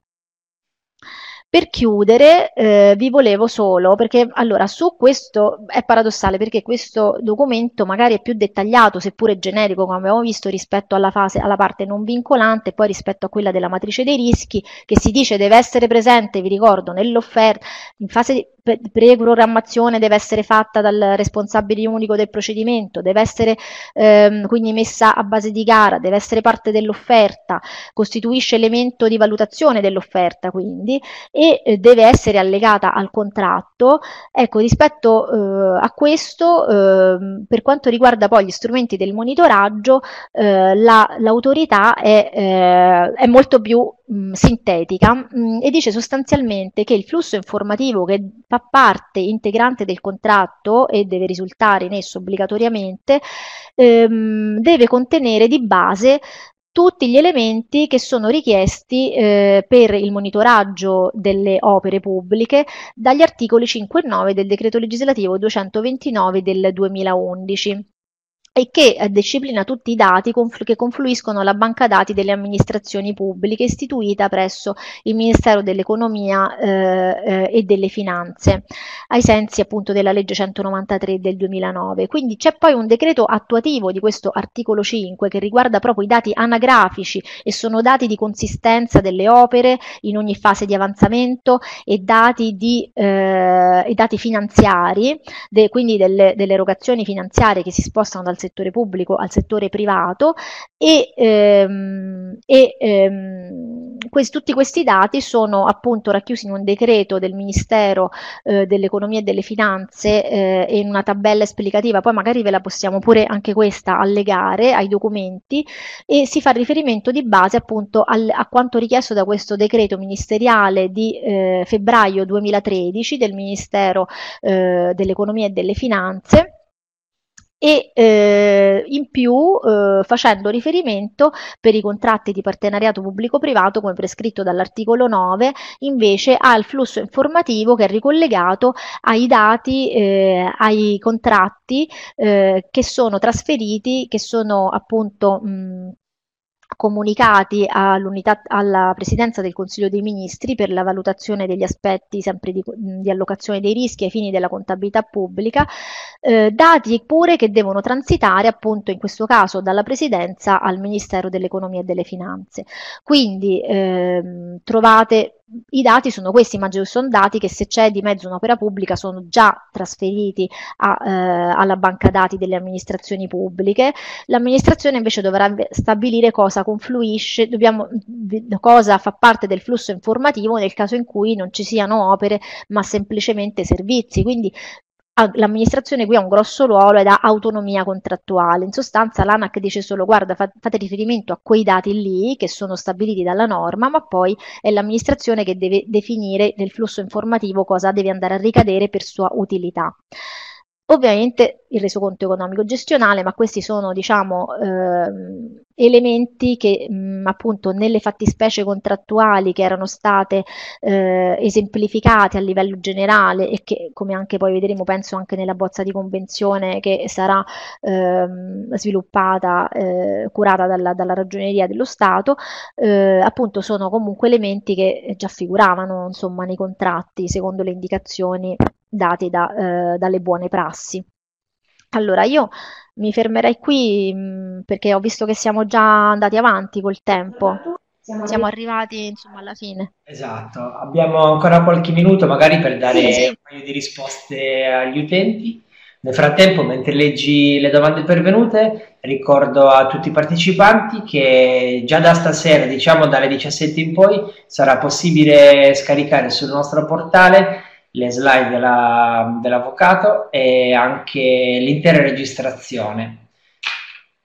Per chiudere, eh, vi volevo solo, perché allora su questo è paradossale, perché questo documento magari è più dettagliato, seppure generico, come abbiamo visto, rispetto alla, fase, alla parte non vincolante, poi rispetto a quella della matrice dei rischi, che si dice deve essere presente, vi ricordo, nell'offerta, in fase di, pre-programmazione deve essere fatta dal responsabile unico del procedimento, deve essere ehm, quindi messa a base di gara, deve essere parte dell'offerta, costituisce elemento di valutazione dell'offerta quindi e eh, deve essere allegata al contratto. Ecco, rispetto eh, a questo, eh, per quanto riguarda poi gli strumenti del monitoraggio, eh, la, l'autorità è, eh, è molto più mh, mm, sintetica mh, mm, e dice sostanzialmente che il flusso informativo che fa parte integrante del contratto e deve risultare in esso obbligatoriamente ehm, deve contenere di base tutti gli elementi che sono richiesti eh, per il monitoraggio delle opere pubbliche dagli articoli 5 e 9 del decreto legislativo 229 del 2011 e che eh, disciplina tutti i dati che confluiscono alla banca dati delle amministrazioni pubbliche istituita presso il Ministero dell'Economia eh, eh e delle Finanze, ai sensi appunto della legge 193 del 2009. Quindi c'è poi un decreto attuativo di questo articolo 5 che riguarda proprio i dati anagrafici e sono dati di consistenza delle opere in ogni fase di avanzamento e dati, di, eh, e dati finanziari, de, quindi delle, delle erogazioni finanziarie che si spostano dal settore pubblico al settore privato e, ehm, e ehm, questi, tutti questi dati sono appunto racchiusi in un decreto del Ministero eh, dell'Economia e delle Finanze eh, e in una tabella esplicativa, poi magari ve la possiamo pure anche questa allegare ai documenti e si fa riferimento di base appunto al, a quanto richiesto da questo decreto ministeriale di eh, febbraio 2013 del Ministero eh, dell'Economia e delle Finanze e eh, in più eh, facendo riferimento per i contratti di partenariato pubblico-privato come prescritto dall'articolo 9 invece al flusso informativo che è ricollegato ai dati, eh, ai contratti eh, che sono trasferiti, che sono appunto mh, comunicati alla Presidenza del Consiglio dei Ministri per la valutazione degli aspetti sempre di, di allocazione dei rischi ai fini della contabilità pubblica, eh, dati pure che devono transitare appunto in questo caso dalla Presidenza al Ministero dell'Economia e delle Finanze. Quindi ehm, trovate i dati sono questi, ma sono dati che se c'è di mezzo un'opera pubblica sono già trasferiti a, eh, alla banca dati delle amministrazioni pubbliche. L'amministrazione invece dovrà stabilire cosa confluisce, dobbiamo, cosa fa parte del flusso informativo nel caso in cui non ci siano opere, ma semplicemente servizi. Quindi l'amministrazione qui ha un grosso ruolo ed ha autonomia contrattuale. In sostanza l'ANAC dice solo guarda fate riferimento a quei dati lì che sono stabiliti dalla norma, ma poi è l'amministrazione che deve definire nel flusso informativo cosa deve andare a ricadere per sua utilità. Ovviamente il resoconto economico gestionale, ma questi sono diciamo, eh, elementi che mh, mm, appunto nelle fattispecie contrattuali che erano state eh, esemplificate a livello generale e che come anche poi vedremo penso anche nella bozza di convenzione che sarà eh, sviluppata, eh, curata dalla, dalla, ragioneria dello Stato, eh, appunto sono comunque elementi che già figuravano insomma nei contratti secondo le indicazioni date da, eh, dalle buone prassi. Allora, io mi fermerei qui mm, perché ho visto che siamo già andati avanti col tempo. Siamo, siamo arrivati, arrivati insomma, alla fine. Esatto, abbiamo ancora qualche minuto magari per dare sì, sì. un paio di risposte agli utenti. Nel frattempo, mentre leggi le domande pervenute, ricordo a tutti i partecipanti che già da stasera, diciamo dalle 17 in poi, sarà possibile scaricare sul nostro portale le slide della, dell'avvocato e anche l'intera registrazione.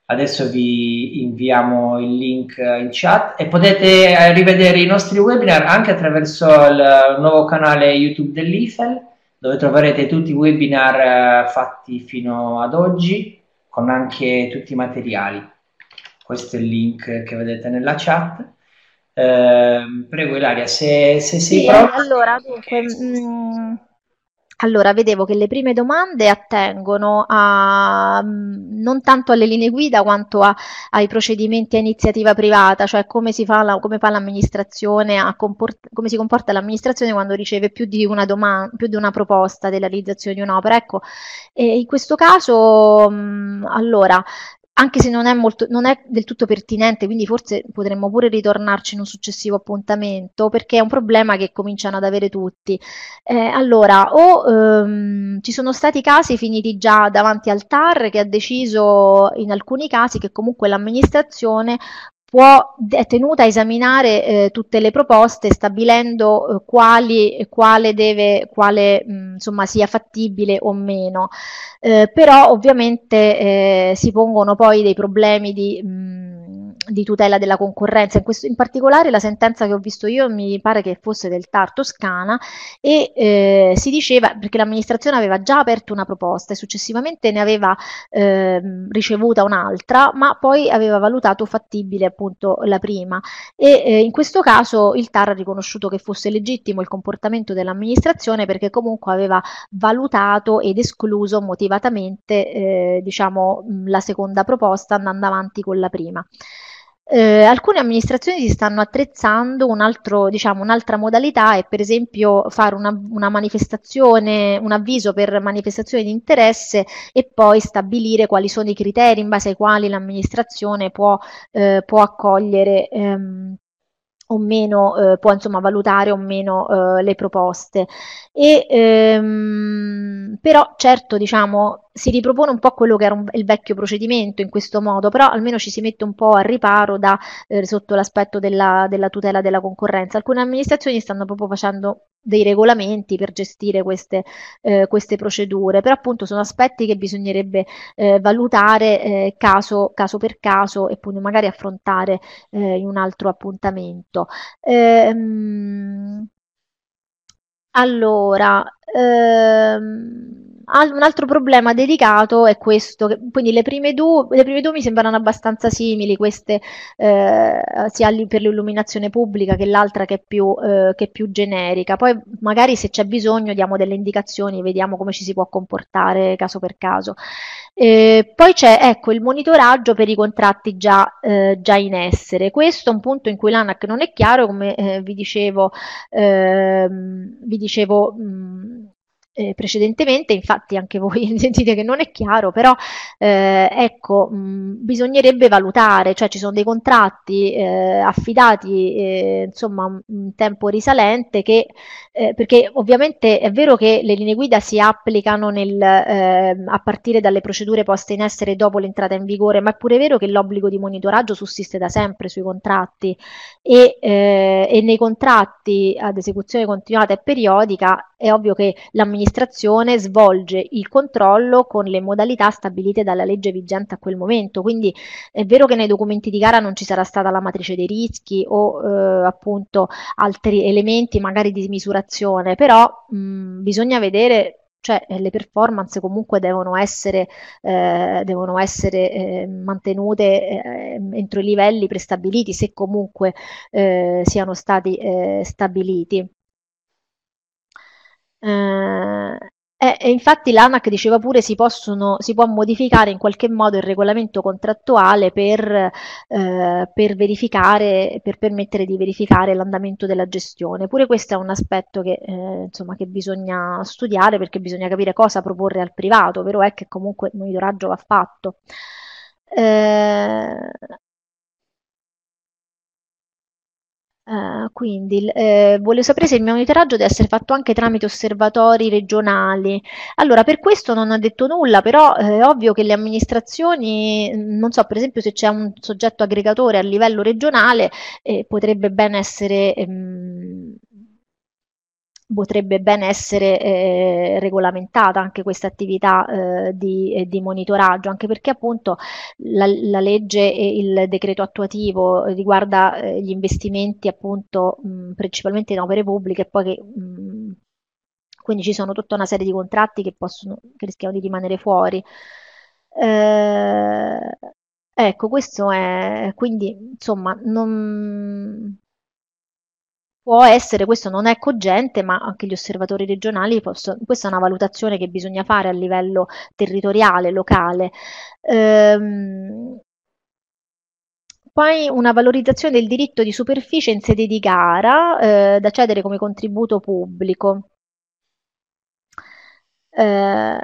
Adesso vi inviamo il link in chat e potete eh, rivedere i nostri webinar anche attraverso il nuovo canale YouTube dell'IFEL dove troverete tutti i webinar eh, fatti fino ad oggi con anche tutti i materiali. Questo è il link che vedete nella chat. Ehm, prego Ilaria, se, se sei sì, pronta. Allora, dunque, mh, mm, allora, vedevo che le prime domande attengono a, mm, non tanto alle linee guida quanto a, ai procedimenti a iniziativa privata, cioè come si fa, la, come fa l'amministrazione, comport- come si comporta l'amministrazione quando riceve più di una, domanda, più di una proposta della realizzazione di un'opera. Ecco, in questo caso, mh, mm, allora, anche se non è, molto, non è del tutto pertinente, quindi forse potremmo pure ritornarci in un successivo appuntamento, perché è un problema che cominciano ad avere tutti. Eh, allora, o ehm, ci sono stati casi finiti già davanti al TAR che ha deciso in alcuni casi che comunque l'amministrazione può, è tenuta a esaminare eh, tutte le proposte stabilendo eh, quali, quale, deve, quale mh, mm, insomma, sia fattibile o meno. Eh, però ovviamente eh, si pongono poi dei problemi di... Mh, mm, di tutela della concorrenza. In, questo, in, particolare la sentenza che ho visto io mi pare che fosse del TAR Toscana e eh, si diceva perché l'amministrazione aveva già aperto una proposta e successivamente ne aveva eh, ricevuta un'altra, ma poi aveva valutato fattibile appunto la prima e eh, in questo caso il TAR ha riconosciuto che fosse legittimo il comportamento dell'amministrazione perché comunque aveva valutato ed escluso motivatamente eh, diciamo la seconda proposta andando avanti con la prima. Eh, alcune amministrazioni si stanno attrezzando, un altro, diciamo, un'altra modalità è per esempio fare una, una, manifestazione, un avviso per manifestazione di interesse e poi stabilire quali sono i criteri in base ai quali l'amministrazione può, eh, può accogliere ehm, o meno, eh, può insomma valutare o meno eh, le proposte. E, ehm, però certo diciamo si ripropone un po' quello che era un, il vecchio procedimento in questo modo, però almeno ci si mette un po' al riparo da, eh, sotto l'aspetto della, della, tutela della concorrenza. Alcune amministrazioni stanno proprio facendo dei regolamenti per gestire queste, eh, queste procedure, però appunto sono aspetti che bisognerebbe eh, valutare eh, caso, caso, per caso e poi magari affrontare eh, in un altro appuntamento. Ehm, allora, Ehm, un altro problema dedicato è questo, quindi le prime, due, le prime, due, mi sembrano abbastanza simili, queste eh, sia per l'illuminazione pubblica che l'altra che è, più, eh, che è, più, generica. Poi magari se c'è bisogno diamo delle indicazioni, e vediamo come ci si può comportare caso per caso. Eh, poi c'è ecco, il monitoraggio per i contratti già, eh, già, in essere. Questo è un punto in cui l'ANAC non è chiaro, come eh, vi dicevo, ehm, vi dicevo mh, eh, precedentemente, infatti anche voi sentite che non è chiaro, però eh, ecco, mh, bisognerebbe valutare, cioè ci sono dei contratti eh, affidati eh, insomma in tempo risalente che, eh, perché ovviamente è vero che le linee guida si applicano nel, eh, a partire dalle procedure poste in essere dopo l'entrata in vigore, ma è pure vero che l'obbligo di monitoraggio sussiste da sempre sui contratti e, e nei contratti ad esecuzione continuata e periodica è ovvio che l'amministrazione svolge il controllo con le modalità stabilite dalla legge vigente a quel momento, quindi è vero che nei documenti di gara non ci sarà stata la matrice dei rischi o eh, appunto altri elementi magari di misurazione, però mh, bisogna vedere cioè eh, le performance comunque devono essere, eh, devono essere eh, mantenute eh, entro i livelli prestabiliti se comunque eh, siano stati eh, stabiliti. Eh, e, eh, e, infatti l'ANAC diceva pure si, possono, si può modificare in qualche modo il regolamento contrattuale per, eh, per, verificare, per permettere di verificare l'andamento della gestione. Pure questo è un aspetto che, eh, insomma, che bisogna studiare perché bisogna capire cosa proporre al privato, però è che comunque il monitoraggio va fatto. Eh, Uh, quindi eh, volevo sapere se il monitoraggio deve essere fatto anche tramite osservatori regionali. Allora, per questo non ha detto nulla, però eh, è ovvio che le amministrazioni, non so, per esempio se c'è un soggetto aggregatore a livello regionale, eh, potrebbe ben essere... Ehm, potrebbe ben essere eh, regolamentata anche questa attività eh, di, eh, di, monitoraggio, anche perché appunto la, la, legge e il decreto attuativo riguarda eh, gli investimenti appunto mh, principalmente in opere pubbliche e poi che mh, quindi ci sono tutta una serie di contratti che, possono, che rischiano di rimanere fuori. Eh, ecco, questo è quindi insomma non può essere, questo non è cogente, ma anche gli osservatori regionali, possono, questa è una valutazione che bisogna fare a livello territoriale, locale. Ehm, poi una valorizzazione del diritto di superficie in sede di gara eh, da cedere come contributo pubblico. Eh,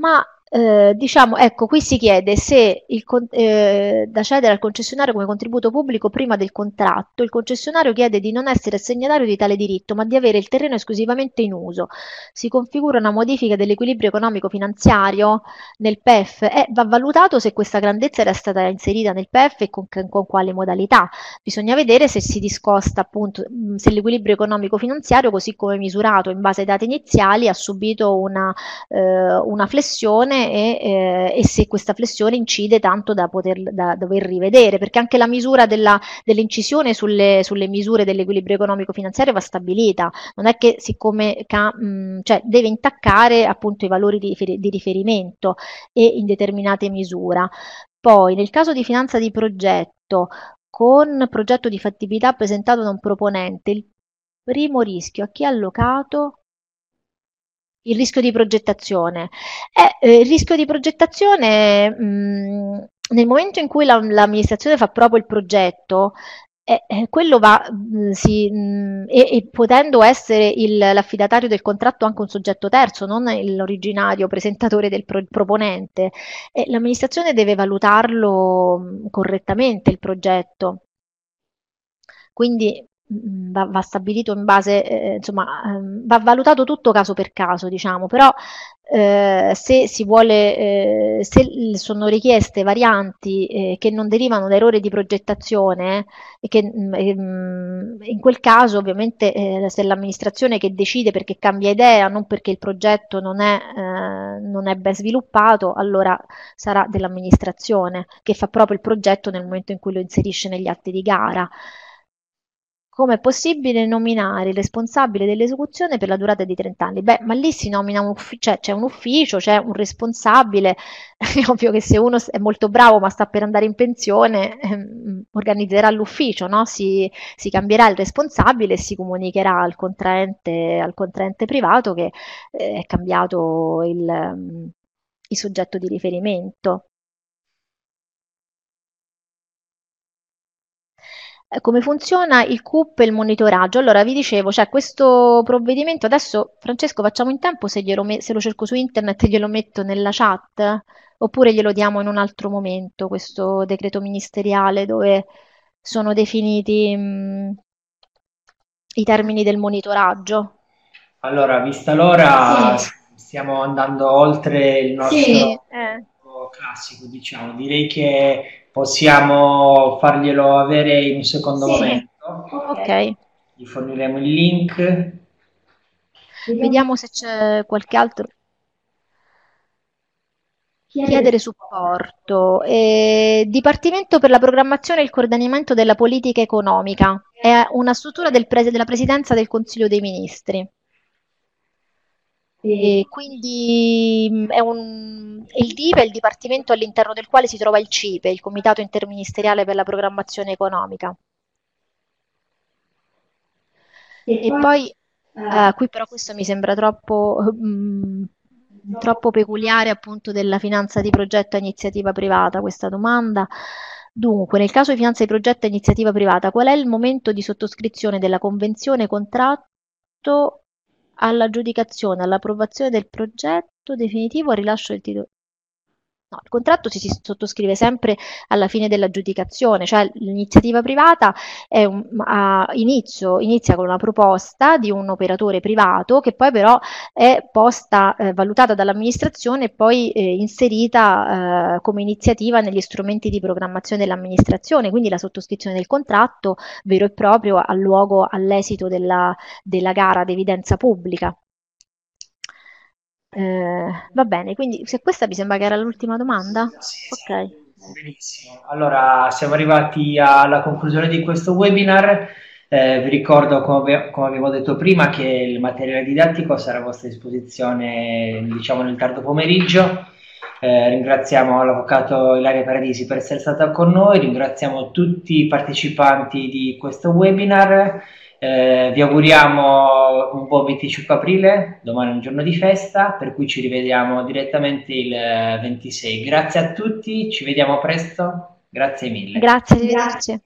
ma eh, diciamo, ecco, qui si chiede se il, eh, da cedere al concessionario come contributo pubblico prima del contratto, il concessionario chiede di non essere assegnatario di tale diritto, ma di avere il terreno esclusivamente in uso. Si configura una modifica dell'equilibrio economico-finanziario nel PEF e va valutato se questa grandezza era stata inserita nel PEF e con, con quale modalità. Bisogna vedere se si discosta appunto se l'equilibrio economico-finanziario, così come misurato in base ai dati iniziali, ha subito una, eh, una flessione e, eh, e se questa flessione incide tanto da, poter, da dover rivedere, perché anche la misura della, dell'incisione sulle, sulle, misure dell'equilibrio economico-finanziario va stabilita, non è che siccome ca- mh, mm, cioè deve intaccare appunto i valori di, di riferimento e in determinate misure. Poi, nel caso di finanza di progetto, con progetto di fattibilità presentato da un proponente, il primo rischio a chi è allocato il rischio di progettazione. Eh, eh, il rischio di progettazione, mh, mm, nel momento in cui la, l'amministrazione fa proprio il progetto, eh, eh quello va, mh, mm, si, mh, mm, e, e, potendo essere il, l'affidatario del contratto anche un soggetto terzo, non l'originario presentatore del pro, proponente, eh, l'amministrazione deve valutarlo correttamente il progetto. Quindi va, va, stabilito in base, eh, eh, insomma, ehm, va valutato tutto caso per caso, diciamo, però eh, se si vuole, eh, se sono richieste varianti eh, che non derivano da errori di progettazione, eh, e che, mh, mm, ehm, in quel caso ovviamente se l'amministrazione che decide perché cambia idea, non perché il progetto non è, non è ben sviluppato, allora sarà dell'amministrazione che fa proprio il progetto nel momento in cui lo inserisce negli atti di gara come è possibile nominare il responsabile dell'esecuzione per la durata di 30 anni? Beh, ma lì si nomina un ufficio, cioè c'è un ufficio, c'è un responsabile, è ovvio che se uno è molto bravo ma sta per andare in pensione, ehm, organizzerà l'ufficio, no? si, si, cambierà il responsabile e si comunicherà al contraente, al contraente privato che eh, è cambiato il, ehm, il soggetto di riferimento. Eh, come funziona il CUP e il monitoraggio? Allora, vi dicevo, c'è cioè, questo provvedimento, adesso Francesco facciamo in tempo se, me- se lo cerco su internet e glielo metto nella chat, oppure glielo diamo in un altro momento, questo decreto ministeriale dove sono definiti mh, mm, i termini del monitoraggio. Allora, vista l'ora, sì. stiamo andando oltre il nostro... Sì, eh. classico diciamo direi che possiamo farglielo avere in un secondo sì. momento. Ok. Gli forniremo il link. Vediamo se c'è qualche altro. Chiedere supporto. Eh, Dipartimento per la programmazione e il coordinamento della politica economica. È una struttura del pres- della Presidenza del Consiglio dei Ministri. E quindi mm, è un, il DIV è il dipartimento all'interno del quale si trova il CIPE, il Comitato Interministeriale per la Programmazione Economica. E, e poi, poi eh, ah, qui però questo mi sembra troppo, mh, mm, troppo peculiare appunto della finanza di progetto a iniziativa privata questa domanda. Dunque, nel caso di finanza di progetto a iniziativa privata, qual è il momento di sottoscrizione della convenzione contratto all'aggiudicazione, all'approvazione del progetto definitivo, al rilascio del titolo No, il contratto si, si, sottoscrive sempre alla fine dell'aggiudicazione, cioè l'iniziativa privata un, inizio, inizia con una proposta di un operatore privato che poi però è posta, eh, valutata dall'amministrazione e poi eh, inserita eh, come iniziativa negli strumenti di programmazione dell'amministrazione, quindi la sottoscrizione del contratto vero e proprio ha luogo, all'esito della, della gara d'evidenza pubblica. Eh, va bene, quindi se questa mi sembra che era l'ultima domanda. Ok. Benissimo. Allora, siamo arrivati alla conclusione di questo webinar. Eh, vi ricordo, come, come, avevo detto prima, che il materiale didattico sarà a vostra disposizione, diciamo, nel tardo pomeriggio. Eh, ringraziamo l'avvocato Ilaria Paradisi per essere stata con noi, ringraziamo tutti i partecipanti di questo webinar. Eh, vi auguriamo un buon 25 aprile, domani è un giorno di festa, per cui ci rivediamo direttamente il 26. Eh, grazie a tutti, ci vediamo presto, grazie mille. Grazie, grazie.